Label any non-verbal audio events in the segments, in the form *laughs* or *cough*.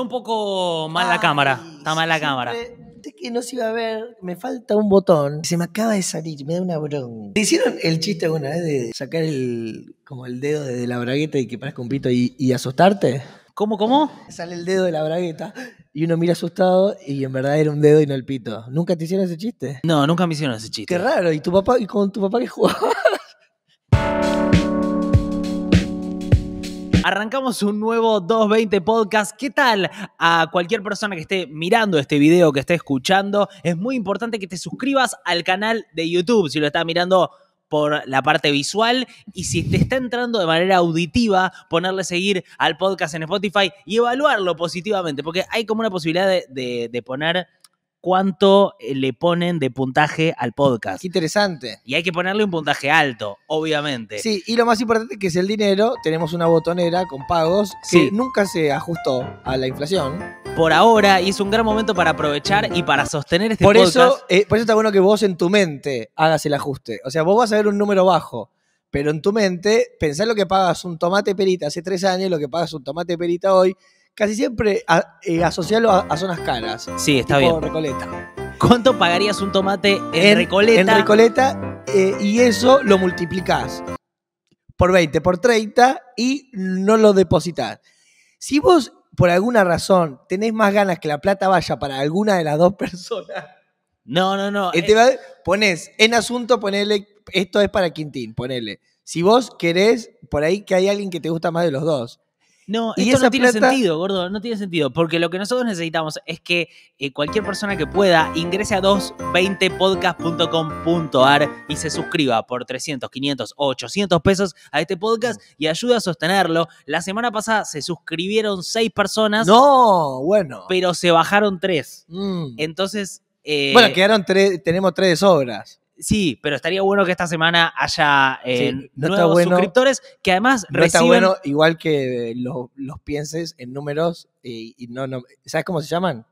un poco mal la cámara. Está mal la cámara. Que no se iba a ver, me falta un botón. Se me acaba de salir, me da una bronca. ¿Te hicieron el chiste alguna vez de sacar el, como el dedo de la bragueta y que parezca un pito y, y asustarte? ¿Cómo, cómo? Sale el dedo de la bragueta y uno mira asustado y en verdad era un dedo y no el pito. ¿Nunca te hicieron ese chiste? No, nunca me hicieron ese chiste. Qué raro. ¿Y tu papá, y con tu papá que jugaba? Arrancamos un nuevo 220 podcast. ¿Qué tal? A cualquier persona que esté mirando este video, que esté escuchando, es muy importante que te suscribas al canal de YouTube. Si lo estás mirando por la parte visual y si te está entrando de manera auditiva, ponerle seguir al podcast en Spotify y evaluarlo positivamente, porque hay como una posibilidad de, de poner cuánto eh, le ponen de puntaje al podcast. Qué interesante. Y hay que ponerle un puntaje alto, obviamente. Sí, y lo más importante que es el dinero, tenemos una botonera con pagos que nunca se ajustó a la inflación. Por ahora, y es un gran momento para aprovechar y para sostener este por podcast. Eso, eh, por eso está bueno que vos en tu mente hagas el ajuste. O sea, vos vas a ver un número bajo. Pero en tu mente, pensar lo que pagas un tomate perita hace tres años, lo que pagas un tomate perita hoy, casi siempre eh, asociarlo a, zonas caras. Sí, está bien. Recoleta. ¿Cuánto pagarías un tomate en, Recoleta? En Recoleta, eh, y eso lo multiplicás por 20, por 30 y no lo depositas. Si vos, por alguna razón, tenés más ganas que la plata vaya para alguna de las dos *laughs* personas. No, no, no. Eh, ponés, en asunto, ponele, esto es para Quintín, ponele. Si vos querés, por ahí que hay alguien que te gusta más de los dos. No, esto no tiene sentido, gordo, no tiene sentido, porque lo que nosotros necesitamos es que eh, cualquier persona que pueda ingrese a 220podcast.com.ar y se suscriba por 300, 500 800 pesos a este podcast mm. y ayuda a sostenerlo. La semana pasada se suscribieron seis personas. No, bueno. Pero se bajaron tres mm. Entonces... Eh, bueno, quedaron tres, tenemos tres obras. Sí, pero estaría bueno que esta semana haya eh, nuevos suscriptores que además no Está bueno, igual que eh, los pienses en números y, no, no, ¿Sabes cómo se llaman?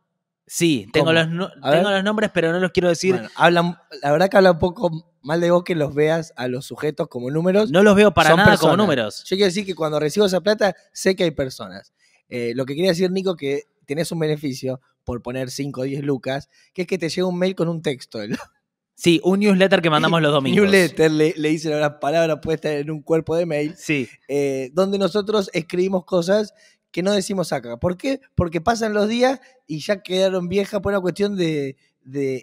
Sí, tengo, los, nombres, pero no los quiero decir. la verdad que habla un poco mal de vos que los veas a los sujetos como números. No los veo para nada como números. Yo quiero decir que cuando recibo esa plata, sé que hay personas. Eh, lo que quería decir, Nico, que tenés un beneficio por poner 5 o 10 lucas, que es que te llega un mail con un texto. Sí, un newsletter que mandamos *laughs* los domingos. Newsletter, le, le las una palabra puesta en un cuerpo de mail. Sí. Eh, donde nosotros escribimos cosas que no decimos acá. ¿Por qué? Porque pasan los días y ya quedaron viejas por una cuestión de,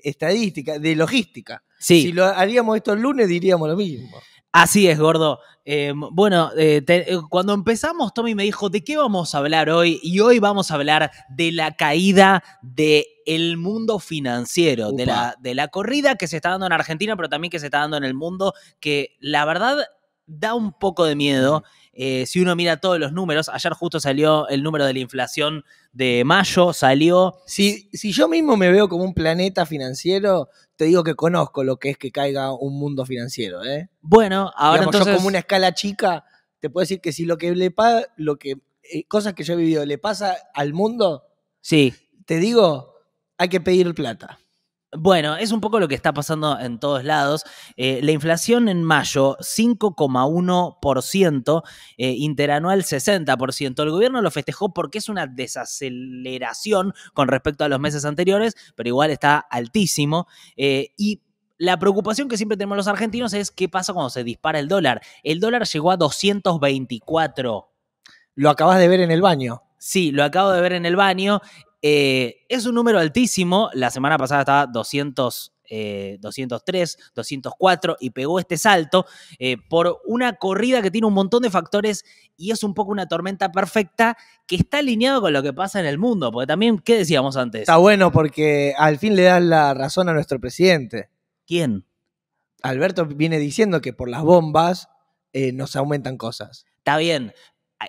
estadística, de logística. Si lo haríamos esto el lunes diríamos lo mismo. Así es, gordo. Em, bueno, eh, eh, cuando empezamos, Tommy me dijo, ¿de qué vamos a hablar hoy? Y hoy vamos a hablar de la caída del el mundo financiero, de la, de la, corrida que se está dando en Argentina, pero también que se está dando en el mundo, que la verdad da un poco de miedo. Eh, si uno mira todos los números, ayer justo salió el número de la inflación de mayo, salió... Si, si yo mismo me veo como un planeta financiero, te digo que conozco lo que es que caiga un mundo financiero. ¿eh? Bueno, ahora entonces... como una escala chica, te puedo decir que si lo que le pasa, lo que, eh, cosas que yo he vivido le pasa al mundo, sí. te digo, hay que pedir plata. Bueno, es un poco lo que está pasando en todos lados. Eh, la inflación en mayo, 5,1%, eh, interanual 60%. El gobierno lo festejó porque es una desaceleración con respecto a los meses anteriores, pero igual está altísimo. Eh, y la preocupación que siempre tenemos los argentinos es qué pasa cuando se dispara el dólar. El dólar llegó a 224. Lo acabas de ver en el baño. Sí, lo acabo de ver en el baño. Eh, es un número altísimo. La semana pasada estaba 200, 203, 204 y pegó este salto eh, por una corrida que tiene un montón de factores y es un poco una tormenta perfecta que está alineado con lo que pasa en el mundo. Porque también, ¿qué decíamos antes? Está bueno porque al fin le dan la razón a nuestro presidente. ¿Quién? Alberto viene diciendo que por las bombas eh, nos aumentan cosas. Está bien,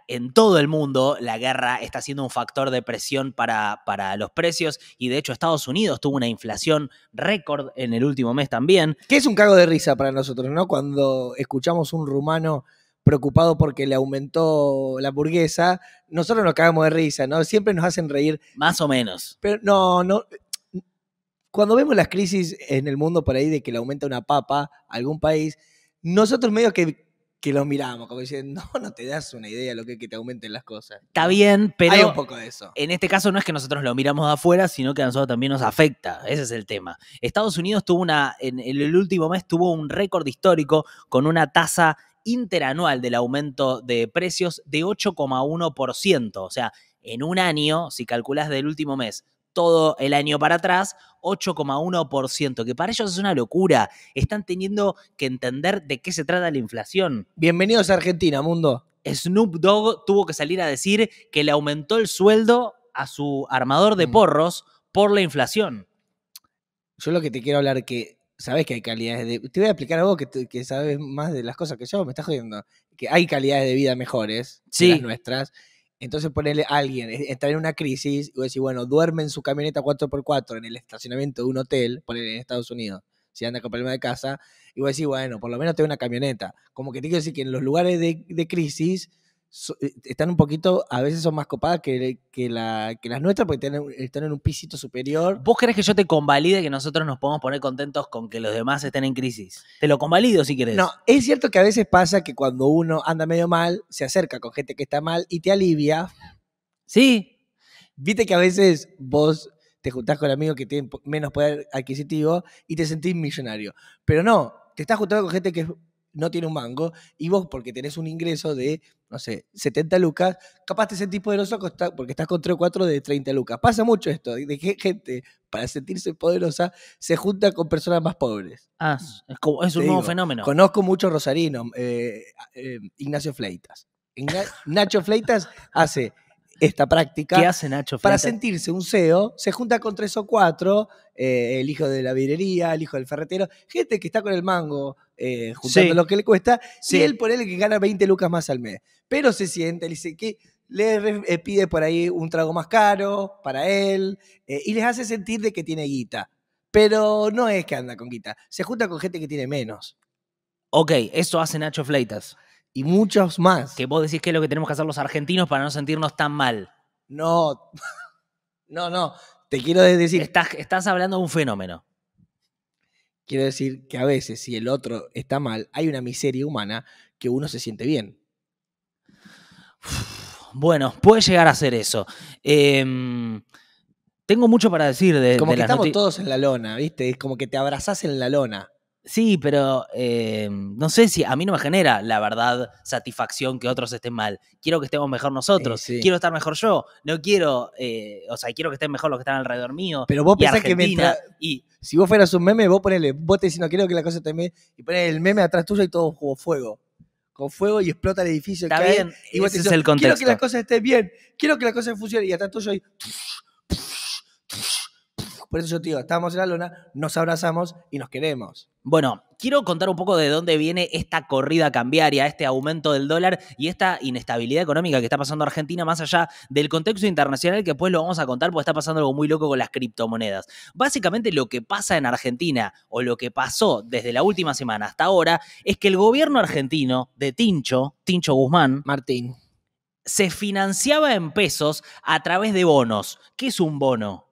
en todo el mundo la guerra está siendo un factor de presión para, para los precios y de hecho Estados Unidos tuvo una inflación récord en el último mes también. Que es un cago de risa para nosotros, ¿no? Cuando escuchamos un rumano preocupado porque le aumentó la burguesa, nosotros nos cagamos de risa, ¿no? Siempre nos hacen reír. Más o menos. Pero no, no. Cuando vemos las crisis en el mundo por ahí de que le aumenta una papa a algún país, nosotros medio que que lo miramos, como diciendo, *laughs* no, no te das una idea lo que, que te aumenten las cosas. Está bien, pero. Hay un poco de eso. En este caso no es que nosotros lo miramos de afuera, sino que a nosotros también nos afecta. Ese es el tema. Estados Unidos tuvo una. En el último mes tuvo un récord histórico con una tasa interanual del aumento de precios de 8,1%. O sea, en un año, si calculas del último mes todo el año para atrás, 8,1%, que para ellos es una locura. Están teniendo que entender de qué se trata la inflación. Bienvenidos a Argentina, mundo. Snoop Dogg tuvo que salir a decir que le aumentó el sueldo a su armador de mm. porros por la inflación. Yo lo que te quiero hablar que sabes que hay calidades de te voy a explicar a vos que, sabes más de las cosas que yo, me estás jodiendo, que hay calidades de vida mejores que las nuestras entonces ponerle a alguien, estar en una crisis y decir, bueno, duerme en su camioneta 4x4 en el estacionamiento de un hotel, ponerle en Estados Unidos, si anda con problema de casa, y voy a decir, bueno, por lo menos tengo una camioneta. Como que te quiero decir que en los lugares de, de crisis eh, están un poquito, a veces son más copadas que, las nuestras porque están, en un pisito superior. ¿Vos querés que yo te convalide que nosotros nos podemos poner contentos con que los demás estén en crisis? Te lo convalido si querés. No, es cierto que a veces pasa que cuando uno anda medio mal, se acerca con gente que está mal y te alivia. Sí. Viste que a veces vos te juntás con el amigo que tiene menos poder adquisitivo y te sentís millonario. Pero no, te estás juntando con gente que es no tiene un mango, y vos porque tenés un ingreso de, no sé, 70 lucas, capaz te sentís poderoso porque estás con 3 o 4 de 30 lucas. Pasa mucho esto, de qué gente para sentirse poderosa se junta con personas más pobres. Ah, es, como, es un nuevo fenómeno. Conozco mucho Rosarino, eh, eh, Ignacio Fleitas. Nacho Fleitas hace esta práctica. hace Nacho? Para sentirse un CEO, se junta con tres o cuatro, eh, el hijo de la virería, el hijo del ferretero, gente que está con el mango eh, juntando lo que le cuesta, y él él que gana 20 lucas más al mes. Pero se siente, le dice que le eh, pide por ahí un trago más caro para él, y les hace sentir de que tiene guita. Pero no es que anda con guita, se junta con gente que tiene menos. Ok, eso hace Nacho Fleitas. Y muchos más. Que vos decís que es lo que tenemos que hacer los argentinos para no sentirnos tan mal. No, *laughs* no, no. Te quiero decir. Estás, estás hablando de un fenómeno. Quiero decir que a veces, si el otro está mal, hay una miseria humana que uno se siente bien. *sighs* Bueno, puede llegar a ser eso. Em, tengo mucho para decir de. Como que estamos todos en la lona, ¿viste? Es como que te abrazás en la lona. Sí, pero eh, no sé si a mí no me genera la verdad satisfacción que otros estén mal. Quiero que estemos mejor nosotros. Quiero estar mejor yo. No quiero, eh, o sea, quiero que estén mejor los que están alrededor mío. Pero vos pensás que mientras, y si vos fueras un meme, vos ponele, vos te decís no quiero que la cosa esté bien y pones el meme atrás tuyo y todo jugó fuego. Con fuego y explota el edificio. Está bien, ese es el contexto. Quiero que las cosas esté bien. Quiero que la cosa funcionen y atrás tuyo hay... Por eso yo te digo, estamos en la lona, nos abrazamos y nos queremos. Bueno, quiero contar un poco de dónde viene esta corrida cambiaria, este aumento del dólar y esta inestabilidad económica que está pasando Argentina, más allá del contexto internacional, que después lo vamos a contar porque está pasando algo muy loco con las criptomonedas. Básicamente lo que pasa en Argentina, o lo que pasó desde la última semana hasta ahora, es que el gobierno argentino de Tincho, Tincho Guzmán, Martín, se financiaba en pesos a través de bonos. ¿Qué es un bono?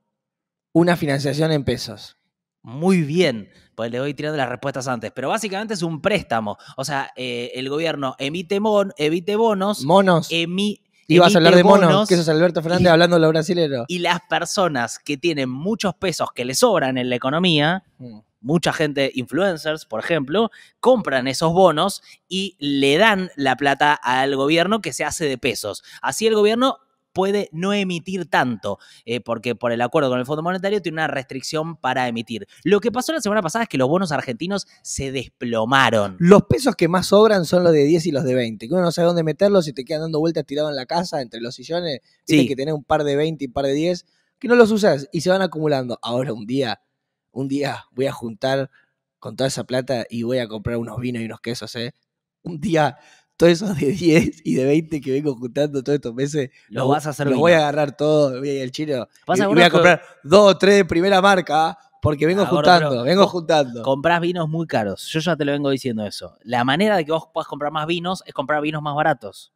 una financiación en pesos. Muy bien, pues le voy tirando las respuestas antes, pero básicamente es un préstamo. O sea, eh, el gobierno emite, mon, emite bonos. Monos. y vas a hablar de monos, que eso es Alberto Fernández hablando de lo brasilero. Y las personas que tienen muchos pesos que les sobran en la economía, mm. mucha gente, influencers, por ejemplo, compran esos bonos y le dan la plata al gobierno que se hace de pesos. Así el gobierno puede no emitir tanto, eh, porque por el acuerdo con el Fondo Monetario tiene una restricción para emitir. Lo que pasó la semana pasada es que los bonos argentinos se desplomaron. Los pesos que más sobran son los de 10 y los de 20, que uno no sabe dónde meterlos y te quedan dando vueltas tirado en la casa entre los sillones, sí. que tener un par de 20 y un par de 10, que no los usas y se van acumulando. Ahora un día, un día voy a juntar con toda esa plata y voy a comprar unos vinos y unos quesos, ¿eh? Un día todos esos de 10 *laughs* y de 20 que vengo juntando todos estos meses, lo vas a hacer Los voy a agarrar todo el chino. voy a comprar dos o tres de primera marca, ¿ah? porque vengo ah, juntando, vengo juntando. Comprás vinos muy caros, yo ya te lo vengo diciendo eso. La manera de que vos puedas comprar más vinos es comprar vinos más baratos.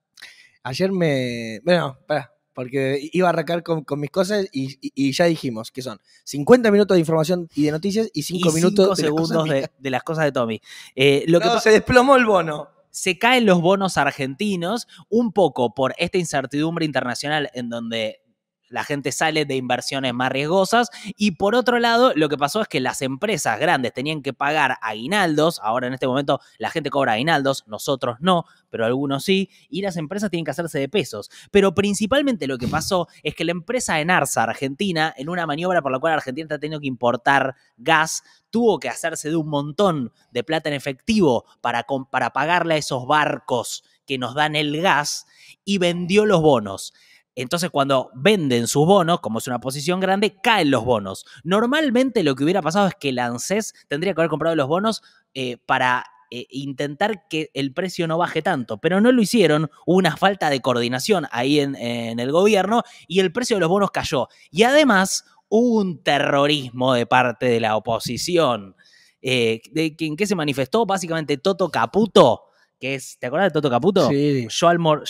Ayer me. Bueno, para porque iba a arrancar con, mis cosas y, ya dijimos que son 50 minutos de información y de noticias y 5 minutos. de segundos las cosas de, las cosas de Tommy. Eh, lo se desplomó el bono se caen los bonos argentinos un poco por esta incertidumbre internacional en donde la gente sale de inversiones más riesgosas y por otro lado lo que pasó es que las empresas grandes tenían que pagar aguinaldos, ahora en este momento la gente cobra aguinaldos, nosotros no, pero algunos sí, y las empresas tienen que hacerse de pesos. Pero principalmente lo que pasó es que la empresa Enarsa Argentina, en una maniobra por la cual Argentina ha tenido que importar gas, tuvo que hacerse de un montón de plata en efectivo para, para pagarle a esos barcos que nos dan el gas y vendió los bonos. Entonces, cuando venden sus bonos, como es una posición grande, caen los bonos. Normalmente lo que hubiera pasado es que el ANSES tendría que haber comprado los bonos eh, para eh, intentar que el precio no baje tanto, pero no lo hicieron, hubo una falta de coordinación ahí en, el gobierno y el precio de los bonos cayó. Y además hubo un terrorismo de parte de la oposición. Eh, de, ¿En qué se manifestó? Básicamente Toto Caputo ¿te acuerdas de Toto Caputo? Sí. Yo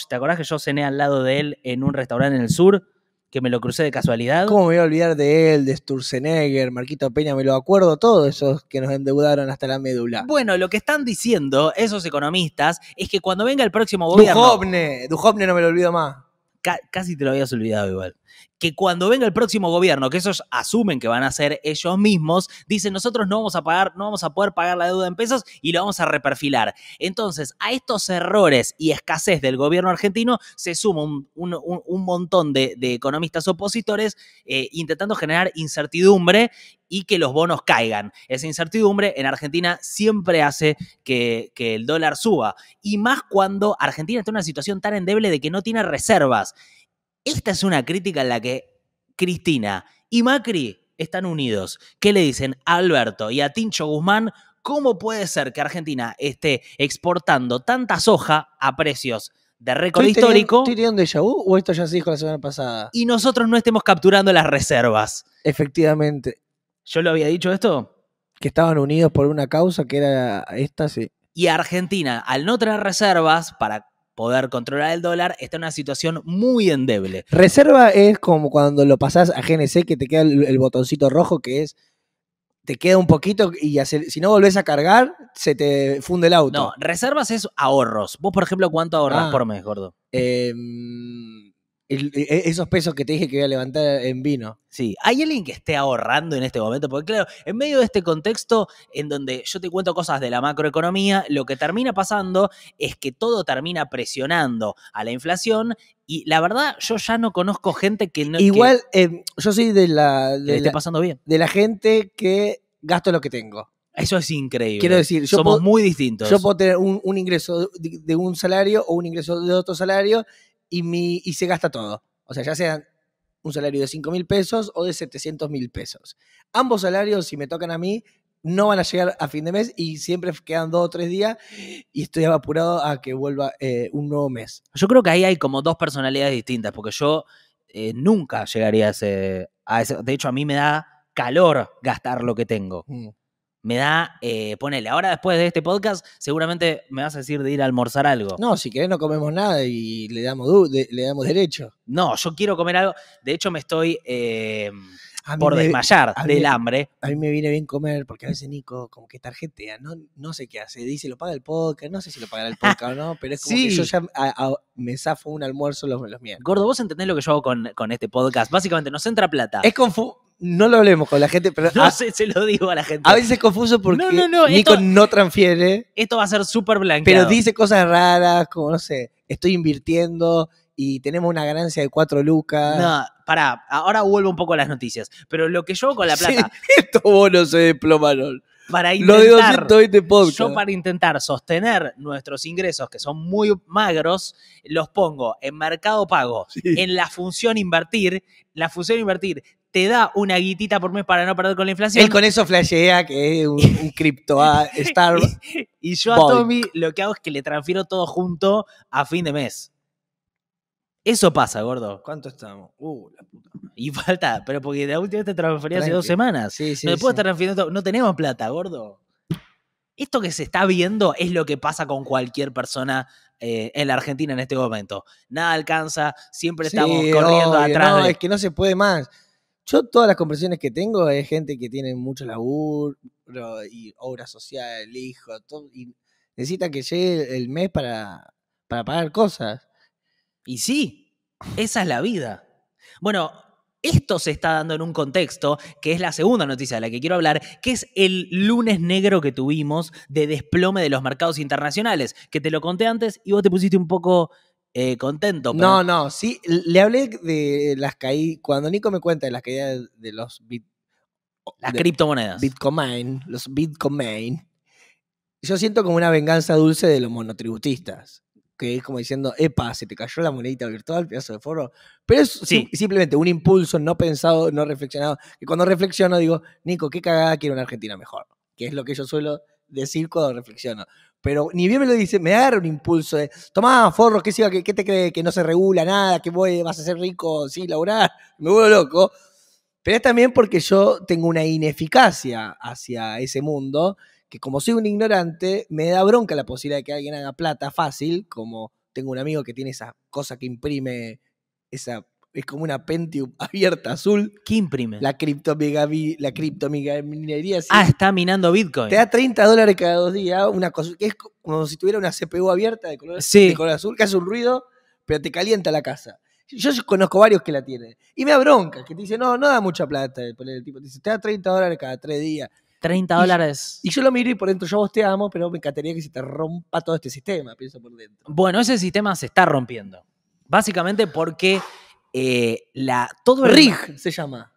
¿Te acordás que yo cené al lado de él en un restaurante en el sur? Que me lo crucé de casualidad. ¿Cómo me voy a olvidar de él, de Sturzenegger, Marquito Peña? Me lo acuerdo todos esos que nos endeudaron hasta la médula. Bueno, lo que están diciendo esos economistas es que cuando venga el próximo gobierno. Duhovne, no me lo olvido más. casi te lo habías olvidado igual que cuando venga el próximo gobierno, que ellos asumen que van a ser ellos mismos, dicen nosotros no vamos a pagar, no vamos a poder pagar la deuda en pesos y lo vamos a reperfilar. Entonces, a estos errores y escasez del gobierno argentino se suma un, montón de, economistas opositores eh, intentando generar incertidumbre y que los bonos caigan. Esa incertidumbre en Argentina siempre hace que, que, el dólar suba. Y más cuando Argentina está en una situación tan endeble de que no tiene reservas. Esta es una crítica en la que Cristina y Macri están unidos. ¿Qué le dicen a Alberto y a Tincho Guzmán? ¿Cómo puede ser que Argentina esté exportando tanta soja a precios de récord histórico? ¿Estoy o esto ya se dijo la semana pasada? Y nosotros no estemos capturando las reservas. Efectivamente. ¿Yo lo había dicho esto? Que estaban unidos por una causa que era esta, sí. Y Argentina, al no tener reservas para poder controlar el dólar, está en una situación muy endeble. Reserva es como cuando lo pasás a GNC que te queda el, botoncito rojo que es te queda un poquito y si no volvés a cargar, se te funde el auto. No, reservas es ahorros. Vos, por ejemplo, ¿cuánto ahorras ah. por mes, gordo? Eh, e, e, esos pesos que te dije que voy a levantar en vino. Sí, ¿hay alguien que esté ahorrando en este momento? Porque claro, en medio de este contexto en donde yo te cuento cosas de la macroeconomía, lo que termina pasando es que todo termina presionando a la inflación y la verdad yo ya no conozco gente que no... Igual eh, yo soy de la... De la, gente que gasto lo que tengo. Eso es increíble. Quiero decir, somos muy distintos. Yo puedo tener un, ingreso de, un salario o un ingreso de otro salario y, mi, y se gasta todo. O sea, ya sea un salario de 5 mil pesos o de 700 mil pesos. Ambos salarios, si me tocan a mí, no van a llegar a fin de mes y siempre quedan dos o tres días y estoy apurado a que vuelva eh, un nuevo mes. Yo creo que ahí hay como dos personalidades distintas, porque yo eh, nunca llegaría a ese, De hecho, a mí me da calor gastar lo que tengo. Mm me da, eh, ponele, ahora después de este podcast, seguramente me vas a decir de ir a almorzar algo. No, si querés no comemos nada y le damos, le damos derecho. No, yo quiero comer algo. De hecho, me estoy eh, por desmayar del hambre. A mí me viene bien comer porque a veces Nico como que tarjetea, no, no sé qué hace, dice, lo paga el podcast, no sé si lo pagará el *laughs* podcast o no, pero es como sí. que yo ya me zafo un almuerzo los, los Gordo, vos entendés lo que yo hago con, con este podcast. Básicamente nos entra plata. Es confuso no lo hablemos con la gente, pero. No, se, lo digo a la gente. A veces es confuso porque Nico no transfiere. Esto va a ser súper blanco. Pero dice cosas raras, como no sé, estoy invirtiendo y tenemos una ganancia de cuatro lucas. No, pará, ahora vuelvo un poco a las noticias. Pero lo que yo con la plata. Sí, *laughs* estos bonos se desplomaron. Para intentar, Yo para intentar sostener nuestros ingresos, que son muy magros, los pongo en mercado pago, en la función invertir. La función invertir te da una guitita por mes para no perder con la inflación. Él con eso flashea que es un, cripto a ah, *laughs* Star. y, yo a Tommy lo que hago es que le transfiero todo junto a fin de mes. Eso pasa, gordo. ¿Cuánto estamos? Uh, la puta. Y falta, pero porque la última vez te transferí hace dos semanas. Sí, sí, no sí. transfiriendo, no tenemos plata, gordo. Esto que se está viendo es lo que pasa con cualquier persona eh, en la Argentina en este momento. Nada alcanza, siempre estamos corriendo atrás. No, es que no se puede más. Yo todas las conversaciones que tengo es gente que tiene mucho laburo y obra social, hijo, y necesita que llegue el mes para, para pagar cosas. Y sí, esa es la vida. Bueno, esto se está dando en un contexto que es la segunda noticia de la que quiero hablar, que es el lunes negro que tuvimos de desplome de los mercados internacionales, que te lo conté antes y vos te pusiste un poco eh, contento. No, no, sí, le hablé de las caídas, cuando Nico me cuenta de las caídas de los bit... Las criptomonedas. Bitcoin, los Bitcoin. Yo siento como una venganza dulce de los monotributistas que es como diciendo, epa, se te cayó la monedita virtual, pedazo de foro. Pero es simplemente un impulso no pensado, no reflexionado. Y cuando reflexiono digo, Nico, qué cagada quiero una Argentina mejor. Que es lo que yo suelo decir cuando reflexiono. Pero ni bien me lo dice, me da un impulso de, tomá, forro, ¿qué, qué, te cree? Que no se regula nada, que voy, eh, vas a ser rico sí, laburar, *laughs* me vuelvo loco. Pero es también porque yo tengo una ineficacia hacia ese mundo, que como soy un ignorante, me da bronca la posibilidad de que alguien haga plata fácil, como tengo un amigo que tiene esa cosa que imprime esa es como una Pentium *laughs* abierta azul. ¿Qué imprime? La, la criptominería. Sí. Ah, está minando Bitcoin. Te da 30 dólares cada dos días, una cosa que es como si tuviera una CPU abierta de color, azul, que hace un ruido, pero te calienta la casa. Yo, conozco varios que la tienen. Y me da bronca, que te dice, no, no da mucha plata. El tipo te dice, te da 30 dólares cada tres días. 30 dólares. Y yo lo miro y por dentro, yo vos te amo, pero me encantaría que se te rompa todo este sistema, pienso por dentro. Bueno, ese sistema se está rompiendo. Básicamente porque eh, la, todo el RIG se llama.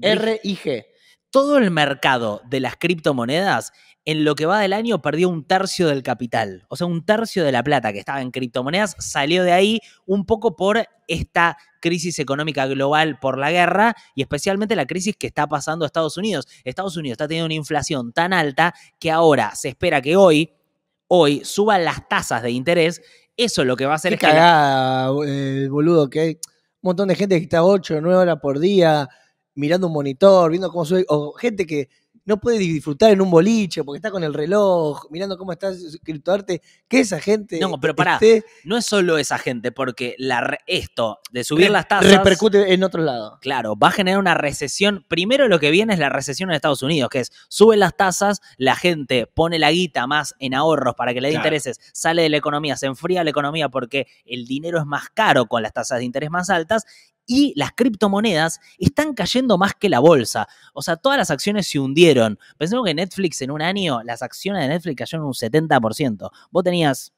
R-I-G Todo el mercado de las criptomonedas en lo que va del año perdió un tercio del capital. O sea, un tercio de la plata que estaba en criptomonedas salió de ahí un poco por esta crisis económica global por la guerra y especialmente la crisis que está pasando Estados Unidos. Estados Unidos está teniendo una inflación tan alta que ahora se espera que hoy, hoy suban las tasas de interés. Eso es lo que va a hacer... es que eh, boludo, que un montón de gente que está 8 o 9 horas por día mirando un monitor, viendo cómo sube, o gente que no puede disfrutar en un boliche porque está con el reloj, mirando cómo está escrito criptoarte, que esa gente. No, pero pará, no es solo esa gente, porque la, esto de subir las tasas. repercute en otro lado. Claro, va a generar una recesión. Primero lo que viene es la recesión en Estados Unidos, que es suben las tasas, la gente pone la guita más en ahorros para que le dé intereses, sale de la economía, se enfría la economía porque el dinero es más caro con las tasas de interés más altas y las criptomonedas están cayendo más que la bolsa. O sea, todas las acciones se hundieron. Pensemos que Netflix en un año, las acciones de Netflix cayeron un 70%. Vos tenías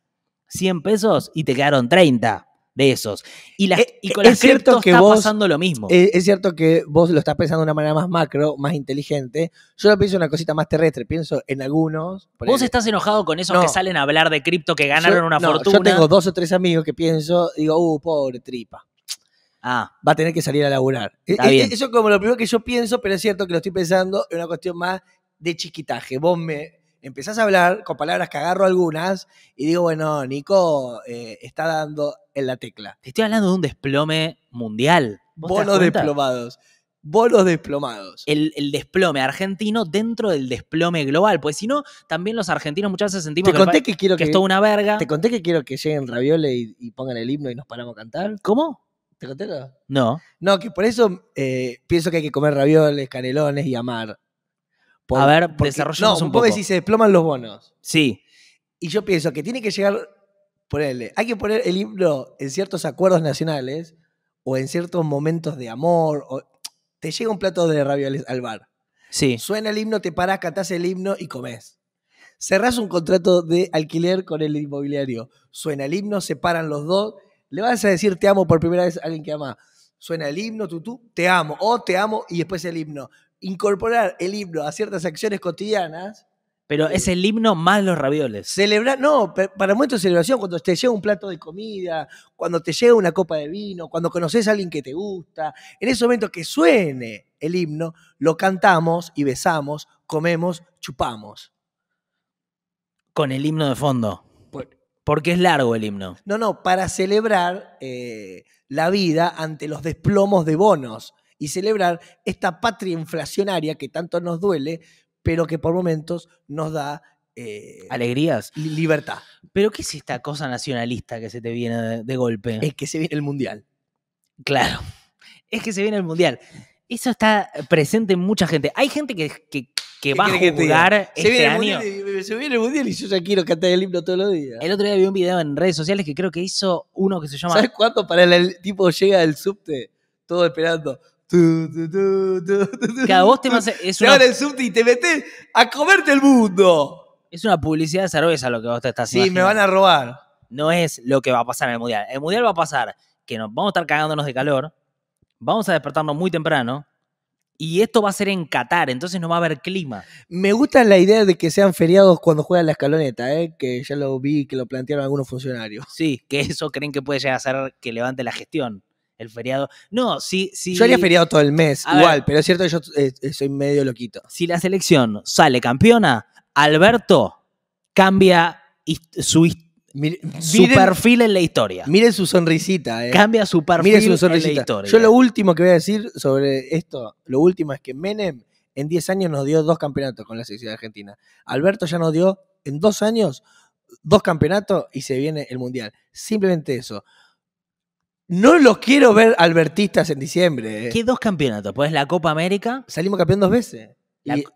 100 pesos y te quedaron 30 de esos. Y, eh, con las cripto está pasando lo mismo. Eh, es, cierto que vos lo estás pensando de una manera más macro, más inteligente. Yo lo pienso una cosita más terrestre, pienso en algunos. Vos estás enojado con esos que salen a hablar de cripto que ganaron una fortuna. Yo tengo dos o tres amigos que pienso, digo, uh, pobre tripa. Ah. Va a tener que salir a laburar. E, e, eso es como lo primero que yo pienso, pero es cierto que lo estoy pensando en una cuestión más de chiquitaje. Vos me empezás a hablar con palabras que agarro algunas y digo, bueno, Nico eh, está dando en la tecla. Te estoy hablando de un desplome mundial. Bonos desplomados. Bonos desplomados. El, desplome argentino dentro del desplome global. Pues si no, también los argentinos muchas veces sentimos te que, quiero que, es una verga. Te conté que quiero que lleguen ravioles y, y pongan el himno y nos paramos a cantar. ¿Cómo? ¿Te conté no? No. que por eso eh, pienso que hay que comer ravioles, canelones y amar. a ver, un desarrollamos no, un poco. si se desploman los bonos. Sí. Y yo pienso que tiene que llegar, ponerle, hay que poner el himno en ciertos acuerdos nacionales o en ciertos momentos de amor. te llega un plato de ravioles al bar. Sí. Suena el himno, te parás, cantás el himno y comes. Cerrás un contrato de alquiler con el inmobiliario. Suena el himno, se paran los dos, le vas a decir te amo por primera vez a alguien que ama. Suena el himno, tú, tú, te amo, o te amo y después el himno. Incorporar el himno a ciertas acciones cotidianas. Pero es el himno más los ravioles. Celebrar, no, para momentos de celebración, cuando te llega un plato de comida, cuando te llega una copa de vino, cuando conoces a alguien que te gusta, en ese momento que suene el himno, lo cantamos y besamos, comemos, chupamos. Con el himno de fondo. Porque es largo el himno. No, no, para celebrar eh, la vida ante los desplomos de bonos y celebrar esta patria inflacionaria que tanto nos duele, pero que por momentos nos da... Eh, alegrías y Libertad. Pero ¿qué es esta cosa nacionalista que se te viene de, golpe? Es que se viene el Mundial. Claro, es que se viene el Mundial. Eso está presente en mucha gente. Hay gente que que va a jugar este año. se viene el mundial y yo ya quiero cantar el himno todos los días. El otro día vi un video en redes sociales que creo que hizo uno que se llama. ¿Sabes cuánto para el, tipo llega del subte? Todo esperando. Tu, tu, Cada vos te el subte y te metes a comerte el mundo. Es una publicidad de cerveza lo que vos te estás haciendo. Sí, me van a robar. No es lo que va a pasar en el mundial. El mundial va a pasar que nos vamos a estar cagándonos de calor, vamos a despertarnos muy temprano, y esto va a ser en Qatar, entonces no va a haber clima. Me gusta la idea de que sean feriados cuando juegan la escaloneta, ¿eh? que ya lo vi, que lo plantearon algunos funcionarios. Sí, que eso creen que puede llegar a ser que levante la gestión. El feriado. No, sí, sí. Yo haría feriado todo el mes, igual, pero es cierto que yo eh, eh, soy medio loquito. Si la selección sale campeona, Alberto cambia su historia su perfil en la historia. Miren su sonrisita. Eh. Cambia su perfil en la historia. Yo lo último que voy a decir sobre esto, lo último es que Menem en 10 años nos dio dos campeonatos con la selección argentina. Alberto ya nos dio en dos años dos campeonatos y se viene el mundial. Simplemente eso. No los quiero ver albertistas en diciembre. Eh. ¿Qué dos campeonatos? Pues la Copa América. Salimos campeón dos veces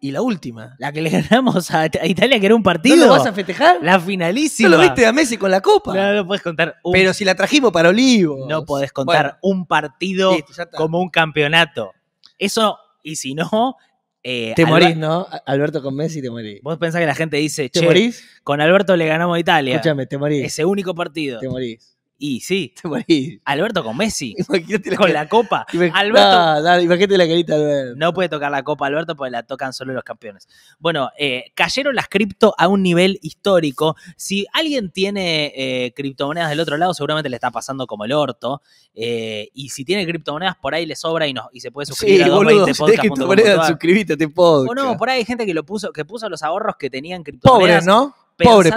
y, la última, la que le *laughs* ganamos a, Italia, que era un partido. ¿No lo vas a festejar? La finalísima. ¿No lo viste a Messi con la copa? No, no puedes contar. Pero si la trajimos para Olivo. No podés contar un partido como un campeonato. Eso, y si no. Eh, te morís, ¿no? Alberto con Messi te morís. Vos pensás que la gente dice, ¿Te morís? con Alberto le ganamos a Italia. Escúchame, te morís. Ese único partido. Te morís. Y sí, *laughs* Alberto con Messi, *laughs* con la, copa. Alberto, imagínate la carita. Alberto. No puede tocar la copa Alberto porque la tocan solo los campeones. Bueno, eh, cayeron las cripto a un nivel histórico. Si alguien tiene eh, criptomonedas del otro lado, seguramente le está pasando como el orto. Eh, y si tiene criptomonedas, por ahí le sobra y, no, y se puede suscribir sí, a si criptomonedas, suscribite este a O no, por ahí hay gente que, lo puso, que puso los ahorros que tenían criptomonedas. Pobres, ¿no? Pobres,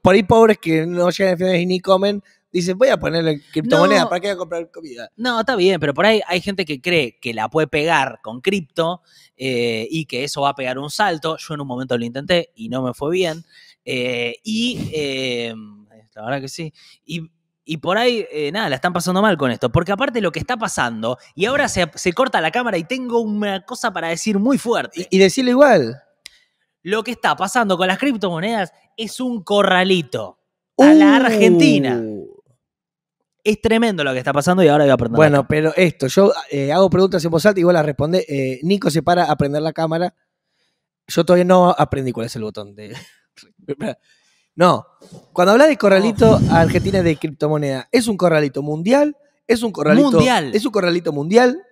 por, ahí pobres que no llegan a finales y ni comen, dice, voy a ponerle criptomoneda, ¿para qué voy a comprar comida? No, está bien, pero por ahí hay gente que cree que la puede pegar con cripto eh, y que eso va a pegar un salto. Yo en un momento lo intenté y no me fue bien. Eh, y eh, la verdad que sí. Y, por ahí, nada, la están pasando mal con esto. Porque aparte lo que está pasando, y ahora se, corta la cámara y tengo una cosa para decir muy fuerte. Y, decirlo igual. Lo que está pasando con las criptomonedas es un corralito a la uh. Argentina es tremendo lo que está pasando y ahora voy a aprender. Bueno, pero esto, yo eh, hago preguntas en voz y vos las respondes. Eh, Nico se para a prender la cámara. Yo todavía no aprendí cuál es el botón de. *laughs* no. Cuando habla de corralito Argentina de criptomoneda, ¿es un corralito mundial? ¿Es un corralito. Mundial. ¿Es un corralito mundial?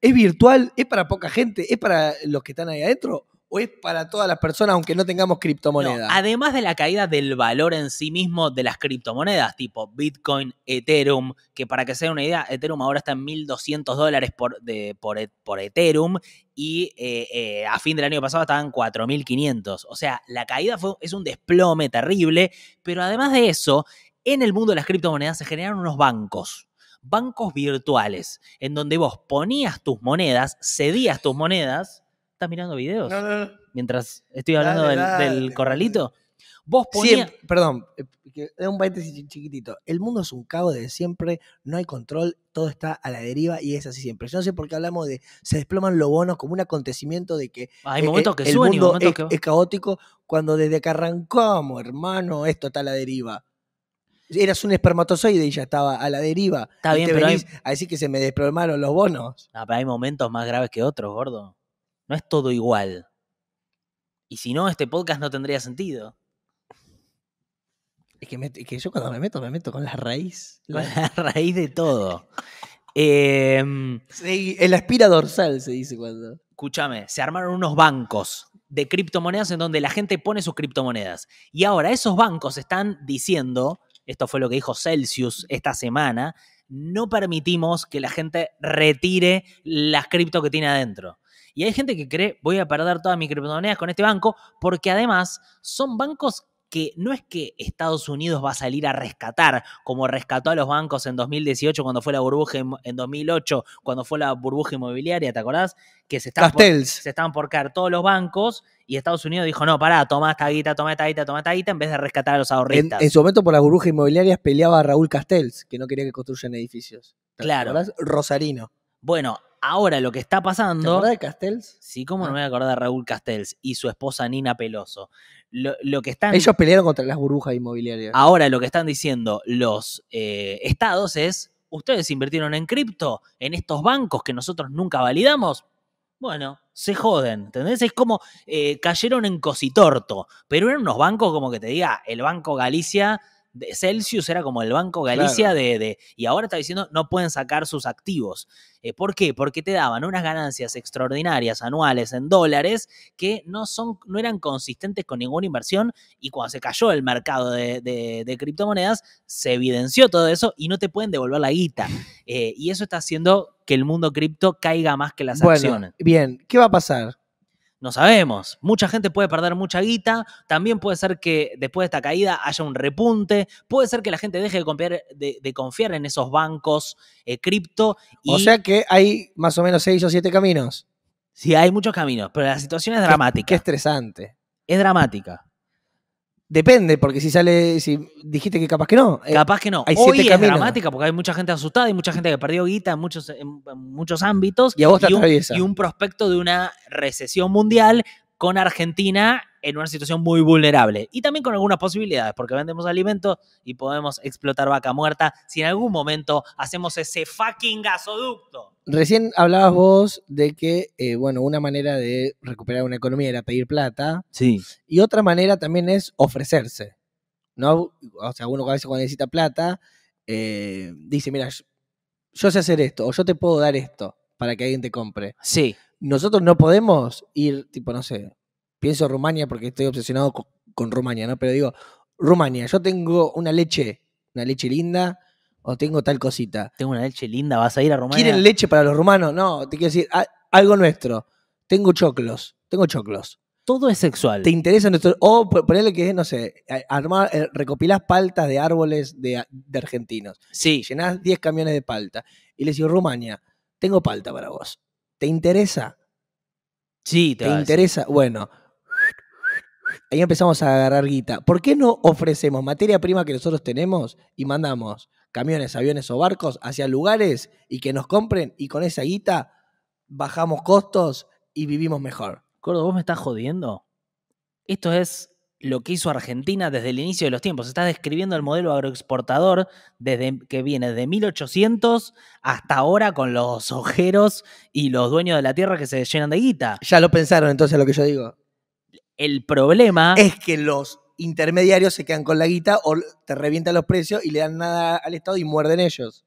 ¿Es virtual? ¿Es para poca gente? ¿Es para los que están ahí adentro? o es para todas las personas aunque no tengamos criptomonedas? además de la caída del valor en sí mismo de las criptomonedas, tipo Bitcoin, Ethereum, que para que se den una idea, Ethereum ahora está en 1.200 dólares por, Ethereum y eh, eh, a fin del año pasado estaban 4.500. O sea, la caída fue, es un desplome terrible, pero además de eso, en el mundo de las criptomonedas se generaron unos bancos bancos virtuales, en donde vos ponías tus monedas, cedías tus monedas ¿Estás mirando videos. Mientras estoy hablando del, corralito. Vos ponía, perdón, eh, un paréntesis chiquitito. El mundo es un caos desde siempre, no hay control, todo está a la deriva y es así siempre. Yo no sé por qué hablamos de se desploman los bonos como un acontecimiento de que. Hay eh, momentos eh, que el mundo es, caótico cuando desde que arrancamos, hermano, esto está a la deriva. Eras un espermatozoide y ya estaba a la deriva. Está bien, pero a decir que se me desplomaron los bonos. Ah, pero hay momentos más graves que otros, gordo. No es todo igual. Y si no, este podcast no tendría sentido. Es que, yo cuando me meto, me meto con la raíz. La, la *laughs* raíz de todo. Em, en el aspira dorsal se dice cuando. Escúchame, se armaron unos bancos de criptomonedas en donde la gente pone sus criptomonedas. Y ahora esos bancos están diciendo, esto fue lo que dijo Celsius esta semana, no permitimos que la gente retire las cripto que tiene adentro. Y hay gente que cree, voy a perder todas mis criptomonedas con este banco, porque además son bancos que no es que Estados Unidos va a salir a rescatar, como rescató a los bancos en 2018 cuando fue la burbuja en 2008, cuando fue la burbuja inmobiliaria, ¿te acordás? Que se estaban, por, se caer todos los bancos y Estados Unidos dijo, no, pará, toma esta guita, toma esta guita, toma esta guita, en vez de rescatar a los ahorristas. En, su momento por las burbujas inmobiliarias peleaba a Raúl Castells, que no quería que construyan edificios. claro. Rosarino. Bueno, Ahora lo que está pasando. ¿Te acordás de Castells? Sí, cómo no ah. me voy a acordar de Raúl Castells y su esposa Nina Peloso. Lo, que están, Ellos pelearon contra las burbujas inmobiliarias. Ahora lo que están diciendo los eh, estados es: ustedes invirtieron en cripto, en estos bancos que nosotros nunca validamos. Bueno, se joden, ¿entendés? Es como eh, cayeron en cositorto, pero eran unos bancos como que te diga, el Banco Galicia Celsius era como el Banco Galicia de, de, Y ahora está diciendo no pueden sacar sus activos. Eh, ¿Por qué? Porque te daban unas ganancias extraordinarias anuales en dólares que no, son, no eran consistentes con ninguna inversión y cuando se cayó el mercado de, criptomonedas se evidenció todo eso y no te pueden devolver la guita. Eh, y eso está haciendo que el mundo cripto caiga más que las acciones. Bien, ¿qué va a pasar? No sabemos. Mucha gente puede perder mucha guita. También puede ser que después de esta caída haya un repunte. Puede ser que la gente deje de confiar, de, confiar en esos bancos eh, cripto. O sea que hay más o menos seis o siete caminos. Sí, hay muchos caminos, pero la situación es dramática. Es qué estresante. Es dramática. Depende, porque si sale, si dijiste que capaz que no. Eh, capaz que no. Hoy es dramática porque hay mucha gente asustada, y mucha gente que perdió guita en muchos, muchos ámbitos. Y a vos te y y un prospecto de una recesión mundial con Argentina en una situación muy vulnerable y también con algunas posibilidades, porque vendemos alimentos y podemos explotar vaca muerta si en algún momento hacemos ese fucking gasoducto. Recién hablabas vos de que, eh, bueno, una manera de recuperar una economía era pedir plata. Sí. Y otra manera también es ofrecerse. ¿no? O sea, uno a veces cuando necesita plata eh, dice, mira, yo sé hacer esto o yo te puedo dar esto para que alguien te compre. Sí nosotros no podemos ir, tipo, no sé, pienso Rumania porque estoy obsesionado con, Rumania, ¿no? Pero digo, Rumania, yo tengo una leche, una leche linda, o tengo tal cosita. Tengo una leche linda, vas a ir a Rumania. ¿Quieren leche para los rumanos? No, te quiero decir, algo nuestro. Tengo choclos, tengo choclos. Todo es sexual. ¿Te interesa nuestro.? O ponerle que, no sé, armar, eh, recopilás paltas de árboles de, argentinos. Sí. Llenás 10 camiones de palta. Y le digo Rumania, tengo palta para vos. ¿Te interesa? Sí, te, ¿Te interesa. Bueno, ahí empezamos a agarrar guita. ¿Por qué no ofrecemos materia prima que nosotros tenemos y mandamos camiones, aviones o barcos hacia lugares y que nos compren y con esa guita bajamos costos y vivimos mejor? Gordo, vos me estás jodiendo. Esto es lo que hizo Argentina desde el inicio de los tiempos. Estás describiendo el modelo agroexportador desde, que viene de 1800 hasta ahora con los ojeros y los dueños de la tierra que se llenan de guita. Ya lo pensaron entonces lo que yo digo. El problema... Es que los intermediarios se quedan con la guita o te revientan los precios y le dan nada al Estado y muerden ellos.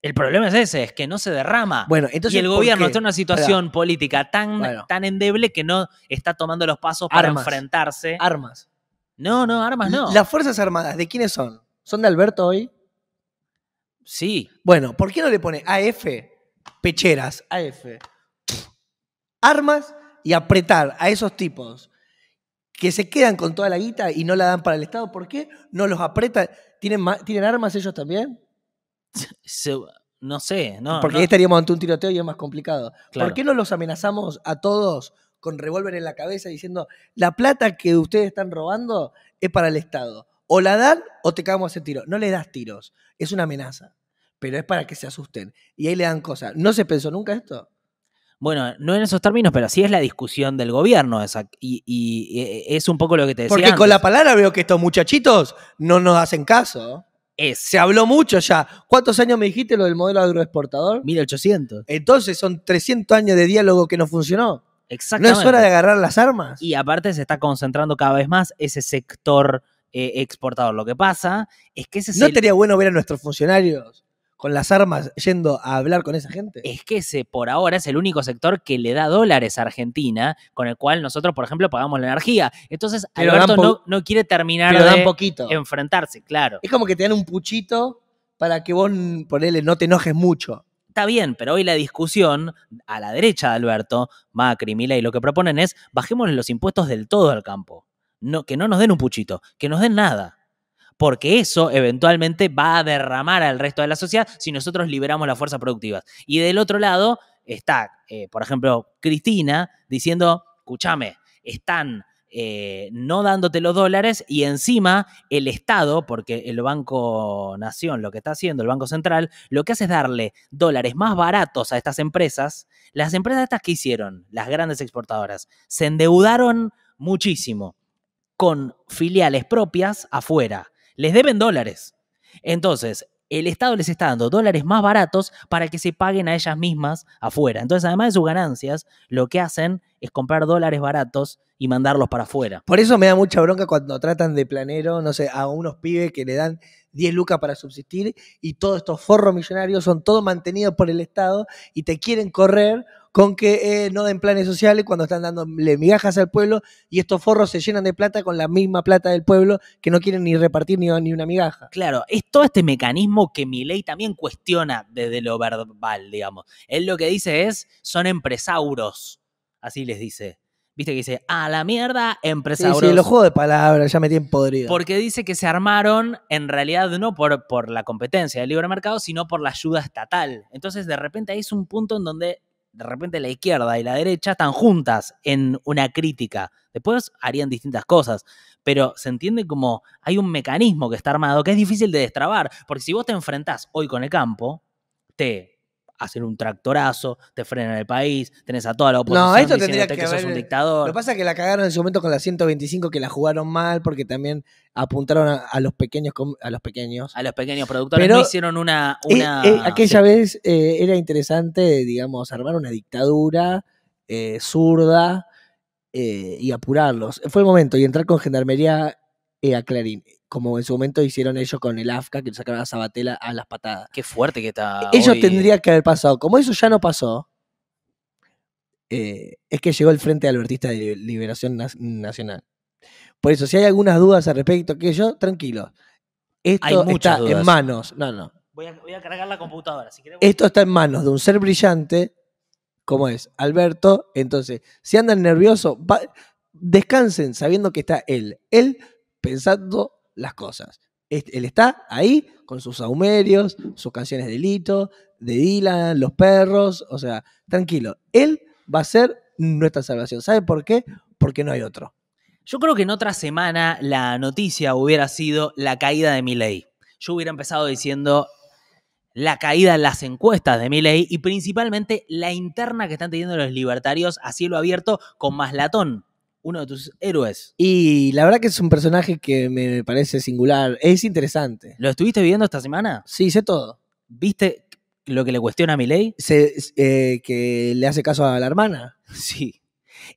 El problema es ese, es que no se derrama. Bueno, entonces, y el gobierno está en una situación política tan, tan endeble que no está tomando los pasos para enfrentarse. Armas. No, no, armas no. Las Fuerzas Armadas, ¿de quiénes son? ¿Son de Alberto hoy? Sí. Bueno, ¿por qué no le pone AF? Pecheras, AF. Armas y apretar a esos tipos que se quedan con toda la guita y no la dan para el Estado. ¿Por qué no los apretan? ¿Tienen, ¿Tienen armas ellos también? no sé, no. Porque ahí estaríamos ante un tiroteo y es más complicado. ¿Por qué no los amenazamos a todos con revólver en la cabeza diciendo la plata que ustedes están robando es para el Estado? O la dan o te cagamos ese tiro. No le das tiros. Es una amenaza. Pero es para que se asusten. Y ahí le dan cosas. ¿No se pensó nunca esto? Bueno, no en esos términos, pero sí es la discusión del gobierno. y, e, es un poco lo que te decía. Porque con la palabra veo que estos muchachitos no nos hacen caso. Eh, se habló mucho ya. ¿Cuántos años me dijiste lo del modelo agroexportador? 1800. Entonces son 300 años de diálogo que no funcionó. Exactamente. ¿No es hora de agarrar las armas? Y aparte se está concentrando cada vez más ese sector eh, exportador. Lo que pasa es que ese... ¿No sería bueno ver a nuestros funcionarios con las armas yendo a hablar con esa gente? Es que ese por ahora es el único sector que le da dólares a Argentina, con el cual nosotros, por ejemplo, pagamos la energía. Entonces, Alberto no, quiere terminar de enfrentarse, claro. Es como que te dan un puchito para que vos, él, no te enojes mucho está bien, pero hoy la discusión a la derecha de Alberto, Macri, y lo que proponen es bajemos los impuestos del todo al campo. No, que no nos den un puchito, que nos den nada porque eso eventualmente va a derramar al resto de la sociedad si nosotros liberamos las fuerzas productivas. Y del otro lado está, eh, por ejemplo, Cristina diciendo, escúchame, están eh, no dándote los dólares y encima el Estado, porque el Banco Nación lo que está haciendo, el Banco Central, lo que hace es darle dólares más baratos a estas empresas. Las empresas estas que hicieron, las grandes exportadoras, se endeudaron muchísimo con filiales propias afuera. Les deben dólares. Entonces, el Estado les está dando dólares más baratos para que se paguen a ellas mismas afuera. Entonces, además de sus ganancias, lo que hacen es comprar dólares baratos y mandarlos para afuera. Por eso me da mucha bronca cuando tratan de planero, no sé, a unos pibes que le dan 10 lucas para subsistir y todos estos forros millonarios son todos mantenidos por el Estado y te quieren correr con que eh, no den planes sociales cuando están dándole migajas al pueblo y estos forros se llenan de plata con la misma plata del pueblo que no quieren ni repartir ni, ni una migaja. Claro, es todo este mecanismo que mi ley también cuestiona desde lo verbal, digamos. Él lo que dice es, son empresauros, así les dice. Viste que dice, a la mierda, empresauros. Sí, lo juego de palabras, ya me tienen podrido. Porque dice que se armaron, en realidad, no por, por la competencia del libre mercado, sino por la ayuda estatal. Entonces, de repente, ahí es un punto en donde de repente la izquierda y la derecha están juntas en una crítica. Después harían distintas cosas, pero se entiende como hay un mecanismo que está armado que es difícil de destrabar, porque si vos te enfrentás hoy con el campo, te hacen un tractorazo, te frenan el país, tenés a toda la oposición no, esto tendría que, que un dictador. Lo que pasa es que la cagaron en su momento con la 125, que la jugaron mal porque también apuntaron a, los pequeños a los pequeños. A los pequeños productores Pero hicieron una... Eh, eh, aquella vez eh, era interesante, digamos, armar una dictadura zurda y apurarlos. Fue el momento, y entrar con gendarmería eh, a Clarín. Eh, como en su momento hicieron ellos con el AFCA, que sacaron a Sabatella a las patadas. Qué fuerte que está. Ellos tendría tendrían que haber pasado. Como eso ya no pasó, eh, es que llegó el Frente Albertista de Liberación Nacional. Por eso, si hay algunas dudas al respecto, que yo, tranquilo. Esto está en manos. No, no. Voy a, cargar la computadora. Esto está en manos de un ser brillante, como es Alberto. Entonces, si andan nerviosos, descansen sabiendo que está él. Él pensando las cosas. Él está ahí con sus aumerios sus canciones de Lito, de Dylan, los perros, o sea, tranquilo. Él va a ser nuestra salvación. ¿Sabe por qué? Porque no hay otro. Yo creo que en otra semana la noticia hubiera sido la caída de Milley Yo hubiera empezado diciendo la caída en las encuestas de Milley y principalmente la interna que están teniendo los libertarios a cielo abierto con más latón uno de tus héroes. Y la verdad que es un personaje que me parece singular, es interesante. ¿Lo estuviste viendo esta semana? Sí, sé todo. ¿Viste lo que le cuestiona a Miley? Eh, que le hace caso a la hermana. *laughs* Sí.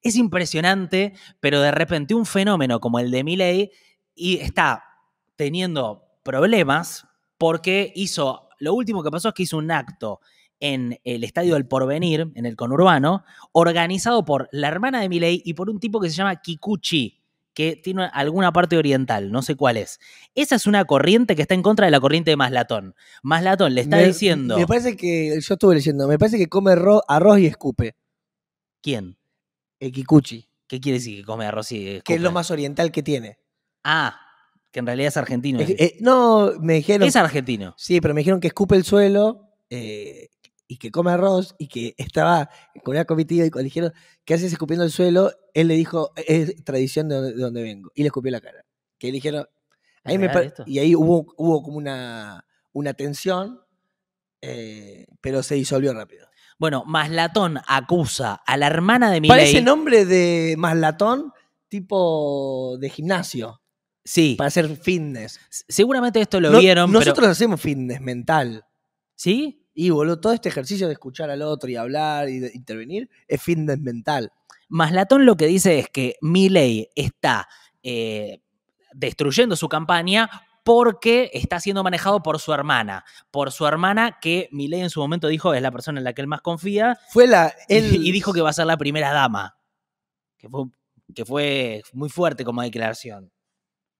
Es impresionante, pero de repente un fenómeno como el de Miley y está teniendo problemas porque hizo, lo último que pasó es que hizo un acto en el Estadio del Porvenir, en el conurbano, organizado por la hermana de Milei y por un tipo que se llama Kikuchi, que tiene alguna parte oriental, no sé cuál es. Esa es una corriente que está en contra de la corriente de Maslatón. Maslatón le está diciendo. Me parece que. Yo estuve leyendo, me parece que come arroz y escupe. ¿Quién? El eh, Kikuchi. ¿Qué quiere decir que come arroz y escupe? Que es lo más oriental que tiene. Ah, que en realidad es argentino. Eh, no, me dijeron. Es argentino. Sí, pero me dijeron que escupe el suelo. Eh, y que come arroz y que estaba con una comitiva y le dijeron, ¿qué haces escupiendo el suelo? Él le dijo, e, es tradición de donde, vengo. Y le escupió la cara. Que le dijeron, ahí me y ahí hubo, hubo como una, una tensión, eh, pero se disolvió rápido. Bueno, Maslatón acusa a la hermana de es Parece nombre de Maslatón, tipo de gimnasio. Sí. Para hacer fitness. Seguramente esto lo vieron. Nosotros hacemos fitness mental. ¿Sí? Y boludo, todo este ejercicio de escuchar al otro y hablar y intervenir es fin mental. Maslatón lo que dice es que Miley está eh, destruyendo su campaña porque está siendo manejado por su hermana. Por su hermana que Miley en su momento dijo es la persona en la que él más confía. Fue la... Y dijo que va a ser la primera dama. Que fue, que fue muy fuerte como declaración.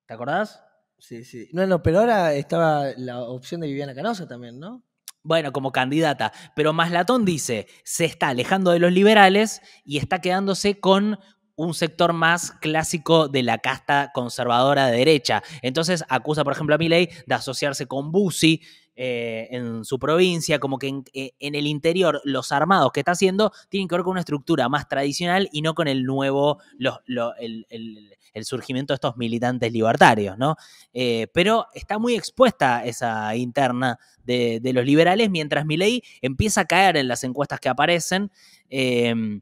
¿Te acordás? Sí, sí. No, no, pero ahora estaba la opción de Viviana Canosa también, ¿no? bueno, como candidata. Pero Maslatón dice, se está alejando de los liberales y está quedándose con un sector más clásico de la casta conservadora de derecha. Entonces acusa, por ejemplo, a Milley de asociarse con Bussi, eh, en su provincia, como que eh, en, el interior los armados que está haciendo tienen que ver con una estructura más tradicional y no con el nuevo, el, surgimiento de estos militantes libertarios, ¿no? Eh, pero está muy expuesta esa interna de, los liberales mientras Milei empieza a caer en las encuestas que aparecen. Em,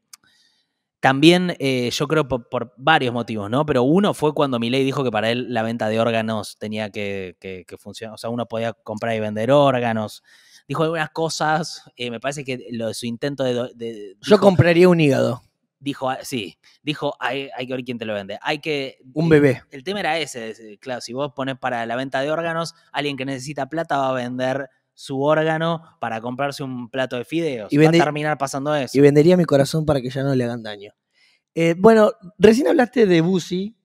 también eh, yo creo por, varios motivos, ¿no? Pero uno fue cuando Milei dijo que para él la venta de órganos tenía que, que, que funcionar, o sea, uno podía comprar y vender órganos. Dijo algunas cosas, eh, me parece que lo su intento de... yo compraría un hígado. Dijo, ah, sí, dijo, hay, hay, que ver quién te lo vende. Hay que... Un bebé. El, el tema era ese, claro, si vos pones para la venta de órganos, alguien que necesita plata va a vender su órgano para comprarse un plato de fideos. Y Va a terminar pasando eso. Y vendería mi corazón para que ya no le hagan daño. Eh, bueno, recién hablaste de Busi.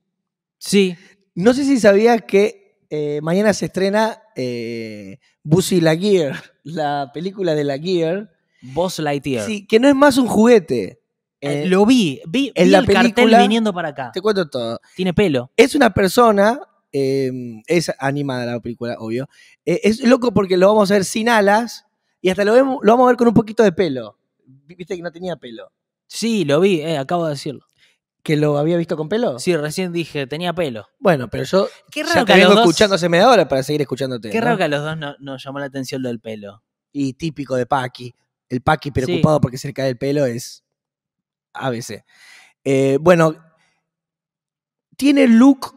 Sí. No sé si sabías que eh, mañana se estrena eh, Busi La Gear, *laughs* la película de La Gear. Boss Lightyear. Sí, que no es más un juguete. Eh, lo vi, vi, la el cartel viniendo para acá. Te cuento todo. Tiene pelo. Es una persona Em, es animada la película, obvio. Eh, es loco porque lo vamos a ver sin alas y hasta lo, vemos, lo vamos a ver con un poquito de pelo. Viste que no tenía pelo. Sí, lo vi, eh, acabo de decirlo. ¿Que lo había visto con pelo? Sí, recién dije, tenía pelo. Bueno, pero yo Qué raro que escuchando hace media hora para seguir escuchándote. Qué raro que a los dos no- nos llamó la atención lo del pelo. Y típico de Paki. El Paki preocupado porque se le cae el pelo es ABC. Eh, bueno, tiene look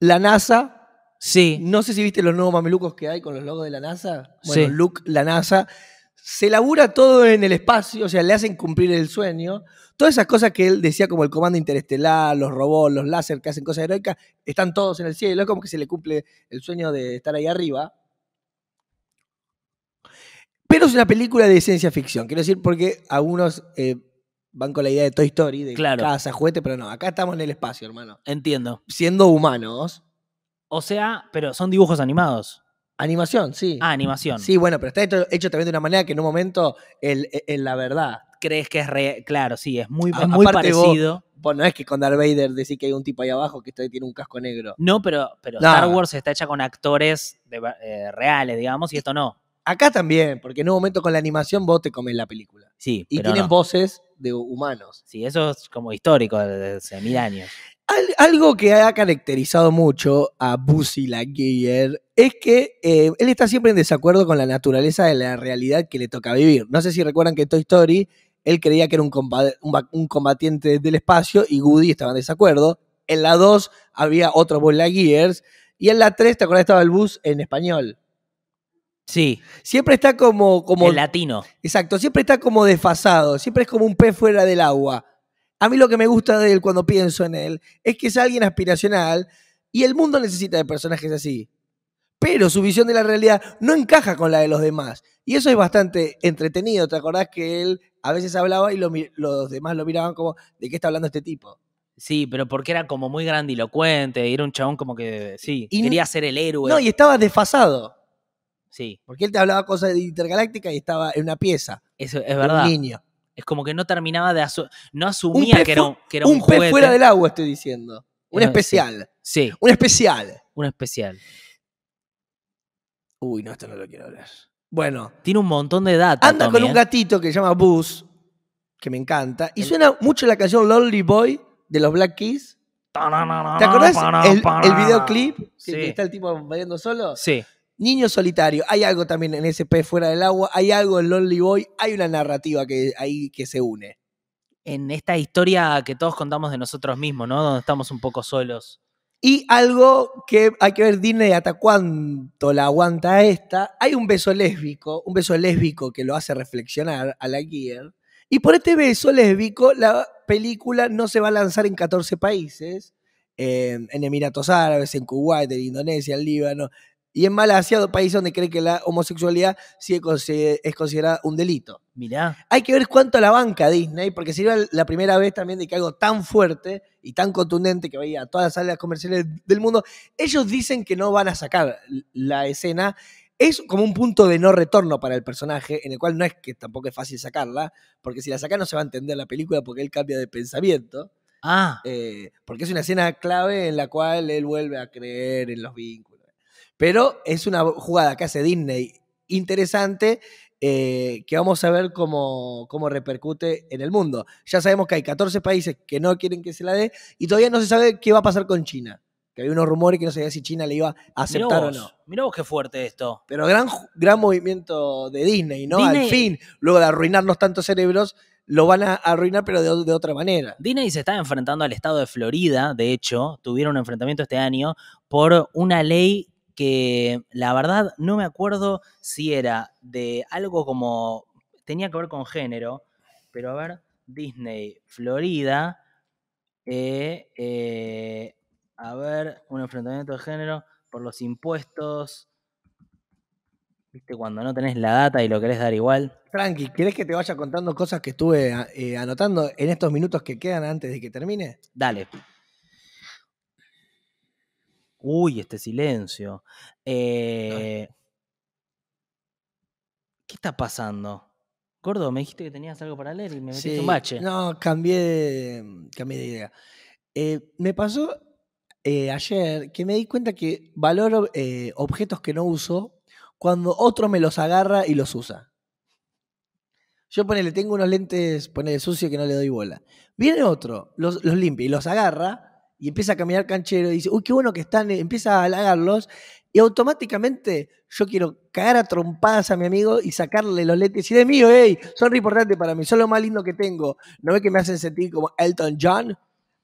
la NASA. Sí. No sé si viste los nuevos mamelucos que hay con los logos de la NASA. Bueno, Luke, la NASA. Se labura todo en el espacio, o sea, le hacen cumplir el sueño. Todas esas cosas que él decía, como el comando interestelar, los robots, los láser que hacen cosas heroicas, están todos en el cielo. Es como que se le cumple el sueño de estar ahí arriba. Pero es una película de ciencia ficción. Quiero decir, porque algunos eh, van con la idea de Toy Story, de casa, juguete, pero no, acá estamos en el espacio, hermano. Entiendo. Siendo humanos. O sea, pero son dibujos animados. Animación, sí. Ah, animación. Sí, bueno, pero está hecho, también de una manera que en un momento, en la verdad. Crees que es re. Claro, sí, es muy, es muy parecido. Vos, no es que con Darth Vader decís que hay un tipo ahí abajo que tiene un casco negro. No, pero, pero Star Wars está hecha con actores eh, reales, digamos, y esto no. Acá también, porque en un momento con la animación vos te comes la película. Sí, y tienen voces de humanos. Sí, eso es como histórico desde hace mil años. algo que ha caracterizado mucho a la Laguerre es que eh, él está siempre en desacuerdo con la naturaleza de la realidad que le toca vivir. No sé si recuerdan que en Toy Story, él creía que era un, combatiente del espacio y Woody estaba en desacuerdo. En la 2 había otro Buzz laguerre y en la 3, ¿te acuerdas? Estaba el bus en español. Sí. Siempre está como, como. El latino. Exacto, siempre está como desfasado, siempre es como un pez fuera del agua. A mí lo que me gusta de él cuando pienso en él es que es alguien aspiracional y el mundo necesita de personajes así. Pero su visión de la realidad no encaja con la de los demás. Y eso es bastante entretenido. ¿Te acordás que él a veces hablaba y los demás lo miraban como, ¿de qué está hablando este tipo? Sí, pero porque era como muy grandilocuente, era un chabón como que, sí, y quería ser el héroe. No, y estaba desfasado. Porque él te hablaba cosas de Intergaláctica y estaba en una pieza. Eso es verdad. niño. Es como que no terminaba de no asumía que era un, pez fuera del agua, estoy diciendo. Un eh, especial. Sí. Un especial. Un especial. Uy, no, esto no lo quiero hablar. Bueno. Tiene un montón de datos. Anda con un gatito que se llama Buzz, que me encanta. Y suena mucho la canción Lonely Boy de los Black Keys. ¿Te acordás el, videoclip? está el tipo bailando solo. Sí. Niño solitario, hay algo también en SP fuera del agua, hay algo en Lonely Boy, hay una narrativa que, ahí que se une. En esta historia que todos contamos de nosotros mismos, ¿no? Donde estamos un poco solos. Y algo que hay que ver Disney hasta cuánto la aguanta esta. Hay un beso lésbico, un beso lésbico que lo hace reflexionar a la guía. Y por este beso lésbico, la película no se va a lanzar en 14 países. en Emiratos Árabes, en Kuwait, en Indonesia, en Líbano. Y en Malasia, dos países donde cree que la homosexualidad sí es considerada un delito. Mirá. Hay que ver cuánto la banca Disney, porque sería la primera vez también de que algo tan fuerte y tan contundente que veía a todas las salas comerciales del mundo, ellos dicen que no van a sacar la escena es como un punto de no retorno para el personaje, en el cual no es que tampoco es fácil sacarla, porque si la saca no se va a entender la película porque él cambia de pensamiento. Ah. Eh, porque es una escena clave en la cual él vuelve a creer en los vínculos. Pero es una jugada que hace Disney interesante eh, que vamos a ver cómo, cómo, repercute en el mundo. Ya sabemos que hay 14 países que no quieren que se la dé y todavía no se sabe qué va a pasar con China. Que hay unos rumores que no sabía si China le iba a aceptar o no. Mirá vos qué fuerte esto. Pero gran, gran movimiento de Disney, ¿no? Al fin, luego de arruinarnos tantos cerebros, lo van a arruinar, pero de, otra manera. Disney se está enfrentando al estado de Florida, de hecho, tuvieron un enfrentamiento este año por una ley que la verdad no me acuerdo si era de algo como, tenía que ver con género, pero a ver, Disney, Florida, eh, eh, a ver, un enfrentamiento de género por los impuestos. ¿Viste? Cuando no tenés la data y lo querés dar igual. Frankie, ¿querés que te vaya contando cosas que estuve eh, anotando en estos minutos que quedan antes de que termine? Dale. Uy, este silencio. Eh ¿Qué está pasando? Gordo, me dijiste que tenías algo para leer y me metiste un bache. No, cambié de, mm, de idea. Eh, me pasó eh, ayer que me di cuenta que valoro objetos que no uso cuando otro me los agarra y los usa. Yo ponele, tengo unos lentes, ponele sucio que no le doy bola. Viene otro, los, los limpia y los agarra y empieza a caminar canchero y dice, uy, qué bueno que están, eh, empieza a halagarlos y automáticamente yo quiero cagar a trompadas a mi amigo y sacarle los letes y de mío, hey, son re importantes para mí, son lo más lindo que tengo. ¿No ve que me hacen sentir como Elton John?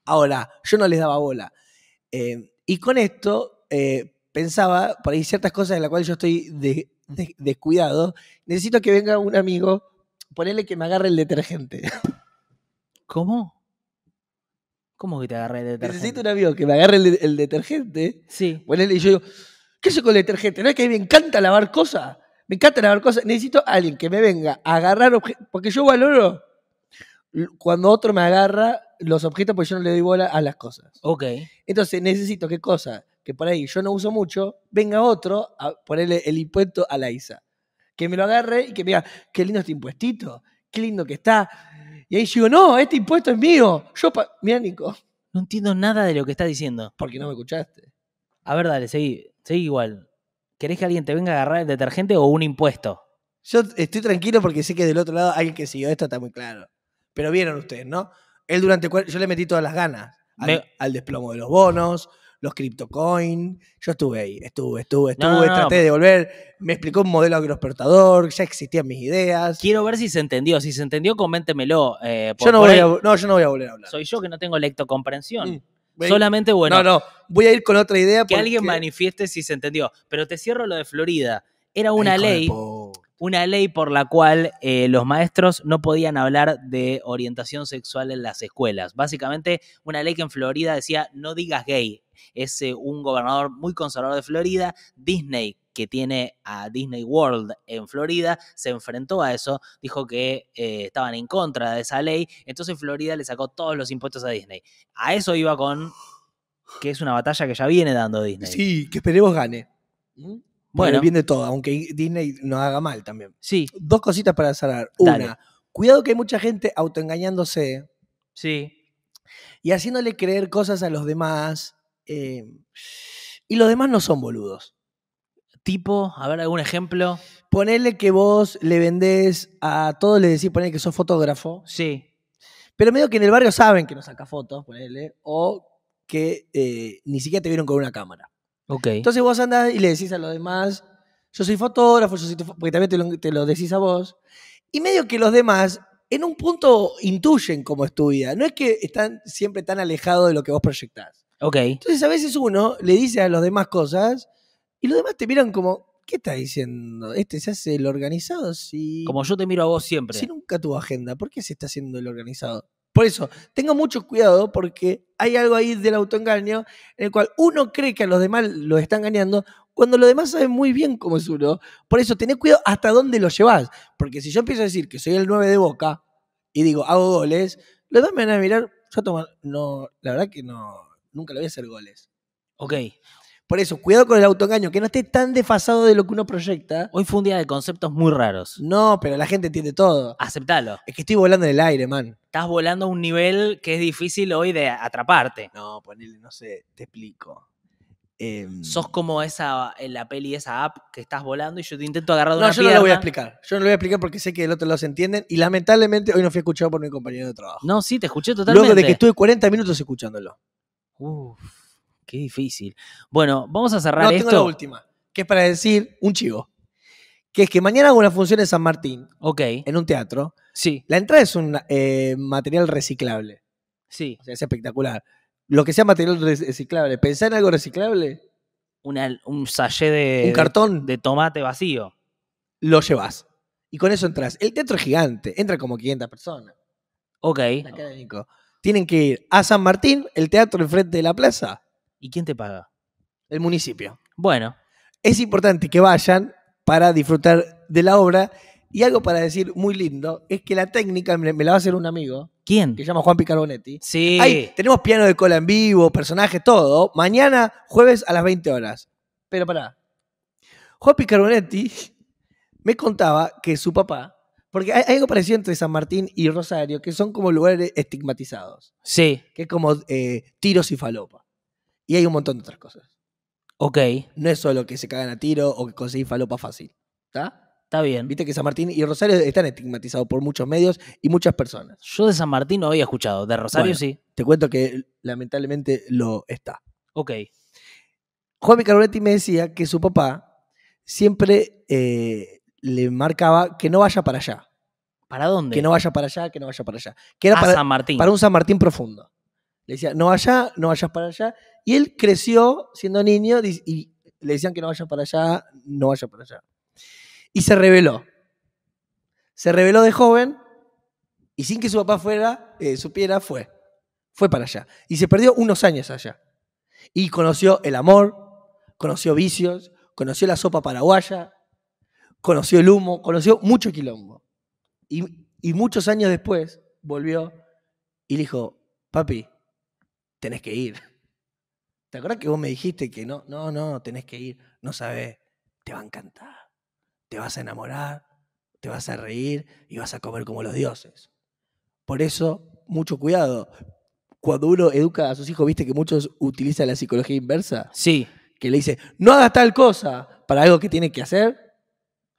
Ahora, yo no les daba bola. Eh, y con esto eh, pensaba, por ahí ciertas cosas en las cuales yo estoy descuidado, necesito que venga un amigo, ponerle que me agarre el detergente. ¿Cómo? ¿Cómo que te agarré el detergente? Necesito un amigo que me agarre el, detergente. Sí. y yo digo, ¿qué sé con el detergente? No es que a mí me encanta lavar cosas. Me encanta lavar cosas. Necesito alguien que me venga a agarrar objetos. Porque yo valoro cuando otro me agarra los objetos porque yo no le doy bola a las cosas. Ok. Entonces necesito ¿qué cosa? que por ahí yo no uso mucho, venga otro a ponerle el impuesto a la ISA. Que me lo agarre y que me diga, qué lindo este impuestito, qué lindo que está y ahí sigo, no, este impuesto es mío. Yo, mira, Nico. No entiendo nada de lo que estás diciendo. Porque no me escuchaste. A ver, dale, seguí, seguí igual. ¿Querés que alguien te venga a agarrar el detergente o un impuesto? Yo estoy tranquilo porque sé que del otro lado alguien que siguió esto está muy claro. Pero vieron ustedes, ¿no? Él durante. Yo le metí todas las ganas al desplomo de los bonos, los CryptoCoin. Yo estuve ahí, estuve, estuve, estuve, traté de volver. Me explicó un modelo agroexportador, ya existían mis ideas. Quiero ver si se entendió. Si se entendió, coméntemelo. Eh, yo, no voy a, yo no voy a volver a hablar. Soy yo que no tengo lectocomprensión. Mm. Solamente, bueno. No, no, voy a ir con otra idea. Que alguien manifieste si se entendió. Pero te cierro lo de Florida. Era una ley. Una ley por la cual eh, los maestros no podían hablar de orientación sexual en las escuelas. Básicamente, una ley que en Florida decía no digas gay es eh, un gobernador muy conservador de Florida. Disney, que tiene a Disney World en Florida, se enfrentó a eso, dijo que eh, estaban en contra de esa ley, entonces Florida le sacó todos los impuestos a Disney. A eso iba con que es una batalla que ya viene dando Disney. Sí, que esperemos gane. Bueno. viene todo, aunque Disney nos haga mal también. Sí. Dos cositas para cerrar. Una, cuidado que hay mucha gente autoengañándose. Sí. Y haciéndole creer cosas a los demás eh, y los demás no son boludos. Tipo, a ver, algún ejemplo. Ponele que vos le vendés a todos, le decís, ponele que sos fotógrafo. Sí. Pero medio que en el barrio saben que no saca fotos, ponele, o que eh, ni siquiera te vieron con una cámara. Ok. Entonces vos andás y le decís a los demás, yo soy fotógrafo, porque también te lo, decís a vos. Y medio que los demás en un punto intuyen cómo es tu vida. No es que están siempre tan alejados de lo que vos proyectás. Entonces a veces uno le dice a los demás cosas y los demás te miran como, ¿qué está diciendo? Este se hace el organizado Como yo te miro a vos siempre. Si nunca tu agenda, ¿por qué se está haciendo el organizado? Por eso, tenga mucho cuidado porque hay algo ahí del autoengaño en el cual uno cree que a los demás lo están engañando cuando los demás saben muy bien cómo es uno. Por eso, tenés cuidado hasta dónde lo llevas. Porque si yo empiezo a decir que soy el 9 de Boca y digo, hago goles, los demás me van a mirar, yo tomo, no, la verdad que no, nunca le voy a hacer goles. Ok. Por eso, cuidado con el autoengaño, que no esté tan desfasado de lo que uno proyecta. Hoy fue un día de conceptos muy raros. No, pero la gente entiende todo. Aceptalo. Es que estoy volando en el aire, man. Estás volando a un nivel que es difícil hoy de atraparte. No, ponele, no sé, te explico. Em, Sos como esa, en la peli, esa app que estás volando y yo te intento agarrar de no, yo no lo voy a explicar. Yo no lo voy a explicar porque sé que el otro lado se entienden y lamentablemente hoy no fui escuchado por mi compañero de trabajo. No, sí, te escuché totalmente. Luego de que estuve 40 minutos escuchándolo. Uf, qué difícil. Bueno, vamos a cerrar no, Tengo la última, que es para decir un chivo. Que es que mañana hago una función en San Martín. En un teatro. Sí. La entrada es un eh, material reciclable. Sí. O sea, es espectacular. Lo que sea material reciclable. ¿Pensá en algo reciclable? un sallé de. cartón. De, tomate vacío. Lo llevas. Y con eso entras. El teatro es gigante. Entra como 500 personas. Ok. Académico tienen que ir a San Martín, el teatro enfrente de la plaza. ¿Y quién te paga? El municipio. Bueno. Es importante que vayan para disfrutar de la obra. Y algo para decir muy lindo es que la técnica me, la va a hacer un amigo. ¿Quién? Que se llama Juan Picarbonetti. Sí. tenemos piano de cola en vivo, personajes, todo. Mañana, jueves a las 20 horas. Pero pará. Juan Picarbonetti me contaba que su papá porque hay, algo parecido entre San Martín y Rosario, que son como lugares estigmatizados. Sí. Que es como eh, tiros y falopa. Y hay un montón de otras cosas. Ok. No es solo que se cagan a tiro o que conseguís falopa fácil. ¿Está? Está bien. Viste que San Martín y Rosario están estigmatizados por muchos medios y muchas personas. Yo de San Martín no había escuchado, de Rosario sí. Te cuento que lamentablemente lo está. Ok. Juan Micaroletti me decía que su papá siempre eh, le marcaba que no vaya para allá. ¿Para dónde? Que no vaya para allá, que no vaya para allá. para, San Martín. para un San Martín profundo. Le decía, no vaya, no vayas para allá. Y él creció siendo niño y le decían que no vaya para allá, no vaya para allá. Y se reveló. Se reveló de joven y sin que su papá fuera, eh, supiera, fue. Fue para allá. Y se perdió unos años allá. Y conoció el amor, conoció vicios, conoció la sopa paraguaya, conoció el humo, conoció mucho quilombo. Y, muchos años después volvió y le dijo, papi, tenés que ir. *laughs* ¿Te acuerdas que vos me dijiste que no, no, no, tenés que ir? No sabés, te va a encantar, te vas a enamorar, te vas a reír y vas a comer como los dioses. Por eso, mucho cuidado. Cuando uno educa a sus hijos, viste que muchos utilizan la psicología inversa. Sí. Que le dice, no hagas tal cosa para algo que tiene que hacer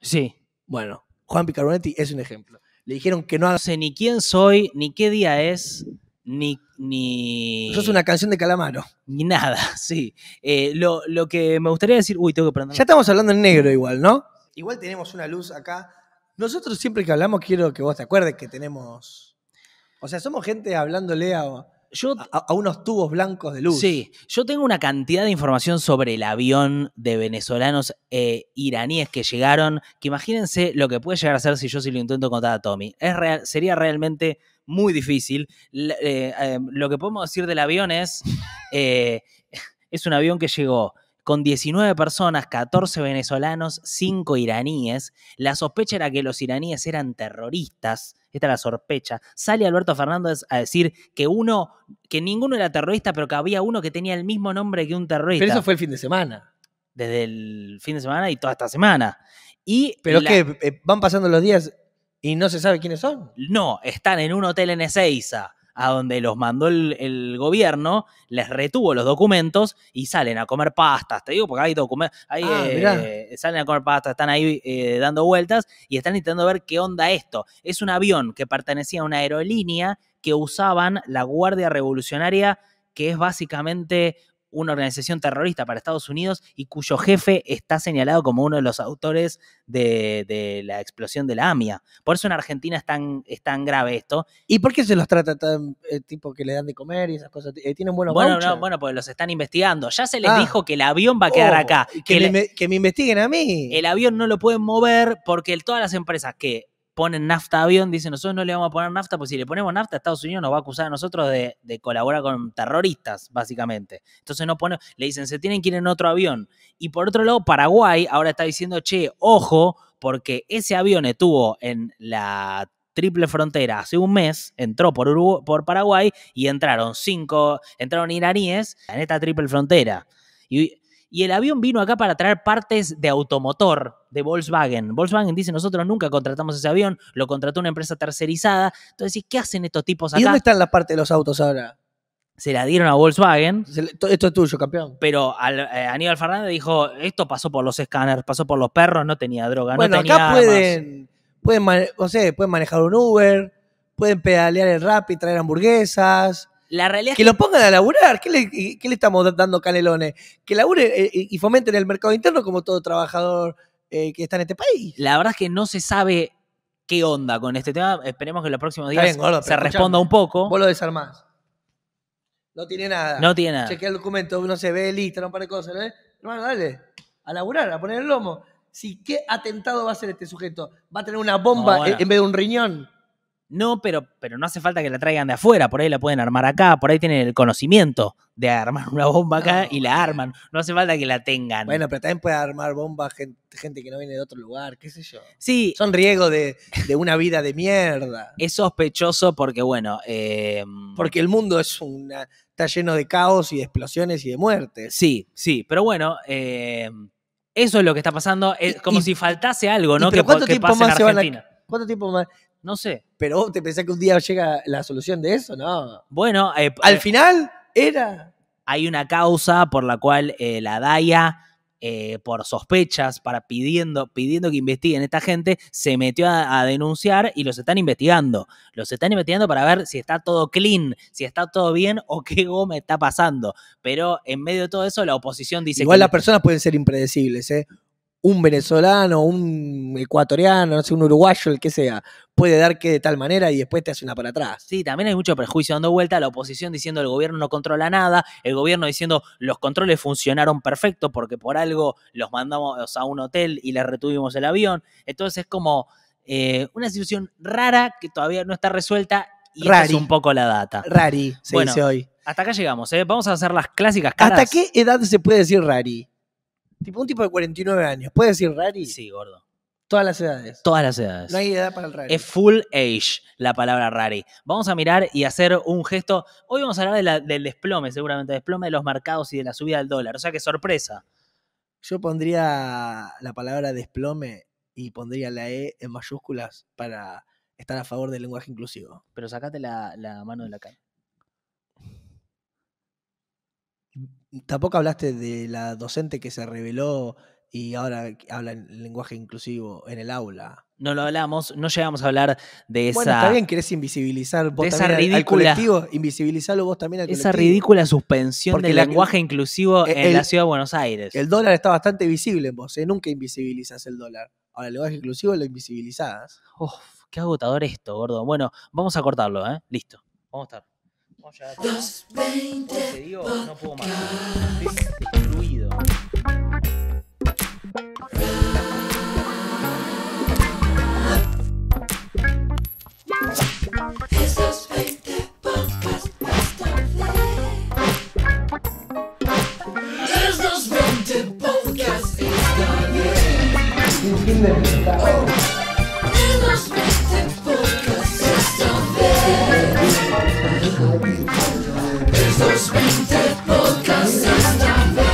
Sí. Bueno, Juan Picaronetti es un ejemplo. Le dijeron que no haga... No sé ni quién soy, ni qué día es, ni... ni... Eso es una canción de Calamaro. Ni nada, *laughs* sí. Eh, lo, que me gustaría decir... Uy, tengo que prender... Ya estamos hablando en negro igual, ¿no? Igual tenemos una luz acá. Nosotros siempre que hablamos quiero que vos te acuerdes que tenemos... O sea, somos gente hablándole a, a, unos tubos blancos de luz. Sí, yo tengo una cantidad de información sobre el avión de venezolanos eh, iraníes que llegaron, que imagínense lo que puede llegar a ser si yo sí lo intento contar a Tommy. Es sería realmente muy difícil. Eh, eh, lo que podemos decir del avión es, *laughs* es un avión que llegó con 19 personas, 14 venezolanos, 5 iraníes. La sospecha era que los iraníes eran terroristas. Esta es la sospecha. Sale Alberto Fernández a decir que uno, que ninguno era terrorista, pero que había uno que tenía el mismo nombre que un terrorista. Pero eso fue el fin de semana. Desde el fin de semana y toda esta semana. Y pero qué? que eh, van pasando los días y no se sabe quiénes son. No, están en un hotel en Ezeiza a donde los mandó el, gobierno, les retuvo los documentos y salen a comer pastas. Te digo, porque hay documentos, ah, eh, eh, salen a comer pastas, están ahí eh, dando vueltas y están intentando ver qué onda esto. Es un avión que pertenecía a una aerolínea que usaban la Guardia Revolucionaria, que es básicamente una organización terrorista para Estados Unidos y cuyo jefe está señalado como uno de los autores de, la explosión de la AMIA. Por eso en Argentina es tan, grave esto. ¿Y por qué se los trata tan eh, tipo que le dan de comer y esas cosas? Eh, ¿Tienen buenos bueno, bueno, pues los están investigando. Ya se les ah. dijo que el avión va a quedar acá. Que, me, investiguen a mí. El avión no lo pueden mover porque todas las empresas que ponen nafta avión, dicen nosotros no le vamos a poner nafta, porque si le ponemos nafta, Estados Unidos nos va a acusar a nosotros de, colaborar con terroristas, básicamente. Entonces no pone, le dicen, se tienen que ir en otro avión. Y por otro lado, Paraguay ahora está diciendo, che, ojo, porque ese avión estuvo en la triple frontera hace un mes, entró por, por Paraguay y entraron cinco, entraron iraníes en esta triple frontera. Y y el avión vino acá para traer partes de automotor de Volkswagen. Volkswagen dice, nosotros nunca contratamos ese avión, lo contrató una empresa tercerizada. Entonces, ¿qué hacen estos tipos acá? ¿Y dónde están la parte de los autos ahora? Se la dieron a Volkswagen. esto es tuyo, campeón. Pero eh, Aníbal Fernández dijo, esto pasó por los escáneres, pasó por los perros, no tenía droga, no tenía acá pueden, pueden, pueden manejar un Uber, pueden pedalear el rap y traer hamburguesas la realidad que, lo pongan a laburar. ¿Qué le, estamos dando canelones? Que labure eh, y fomenten el mercado interno como todo trabajador eh, que está en este país. La verdad es que no se sabe qué onda con este tema. Esperemos que los próximos días se responda un poco. Vos lo desarmás. No tiene nada. No tiene nada. Chequea el documento, no se ve lista, no un par de cosas. ¿eh? Hermano, dale. A laburar, a poner el lomo. Si, ¿Qué atentado va a hacer este sujeto? ¿Va a tener una bomba en vez de un riñón? No, pero, pero no hace falta que la traigan de afuera, por ahí la pueden armar acá, por ahí tienen el conocimiento de armar una bomba acá y la arman, no hace falta que la tengan. Bueno, pero también puede armar bombas gente, que no viene de otro lugar, qué sé yo. Sí. Son riesgo de, una vida de mierda. *laughs* Es sospechoso porque, bueno... Em, porque el mundo es está lleno de caos y de explosiones y de muertes. Sí, sí, pero bueno... Em, eso es lo que está pasando, es como si faltase algo, ¿no? Pero ¿cuánto tiempo más Se van a, ¿Cuánto tiempo más? No sé. Pero vos te pensás que un día llega la solución de eso, ¿no? Bueno, eh, al eh, final era. Hay una causa por la cual eh, la DAIA, por sospechas, para pidiendo, pidiendo que investiguen a esta gente, se metió a, denunciar y los están investigando. Los están investigando para ver si está todo clean, si está todo bien o *laughs* qué goma está pasando. Pero en medio de todo eso, la oposición dice que. Igual las personas pueden ser impredecibles, ¿eh? un venezolano, un ecuatoriano, no sé, un uruguayo, el que sea, puede dar que de tal manera y después te hace una para atrás. Sí, también hay mucho prejuicio dando vuelta, la oposición diciendo el gobierno no controla nada, el gobierno diciendo los controles funcionaron perfectos porque por algo los mandamos a un hotel y les retuvimos el avión. Entonces es como eh, una situación rara que todavía no está resuelta y es un poco la data. Rari, se dice hoy. Hasta acá llegamos, ¿eh? vamos a hacer las clásicas caras. ¿Hasta qué edad se puede decir rari? Tipo, un tipo de 49 años. ¿Puede decir rari? Sí, gordo. Todas las edades. Todas las edades. No hay edad para el rari. Es full age la palabra rari. Vamos a mirar y hacer un gesto. Hoy vamos a hablar del desplome, seguramente, desplome de los mercados y de la subida del dólar. O sea qué sorpresa. Yo pondría la palabra desplome y pondría la E en mayúsculas para estar a favor del lenguaje inclusivo. Pero sacate la, la mano de la cara. tampoco hablaste de la docente que se reveló y ahora habla en lenguaje inclusivo en el aula. No lo hablamos, no llegamos a hablar de esa. Bueno, está bien, querés invisibilizar vos esa ridícula, al colectivo, vos también al colectivo. Esa ridícula suspensión del lenguaje inclusivo en la ciudad de Buenos Aires. El dólar está bastante visible en vos, ¿eh? nunca invisibilizás el dólar. Ahora, el lenguaje inclusivo lo invisibilizás. Uf, qué agotador esto, gordo. Bueno, vamos a cortarlo, ¿eh? Listo. Vamos a estar. No, veinte te digo, no puedo más. Estoy excluido. es fin 20 podcast Jest to Podcast zostawiam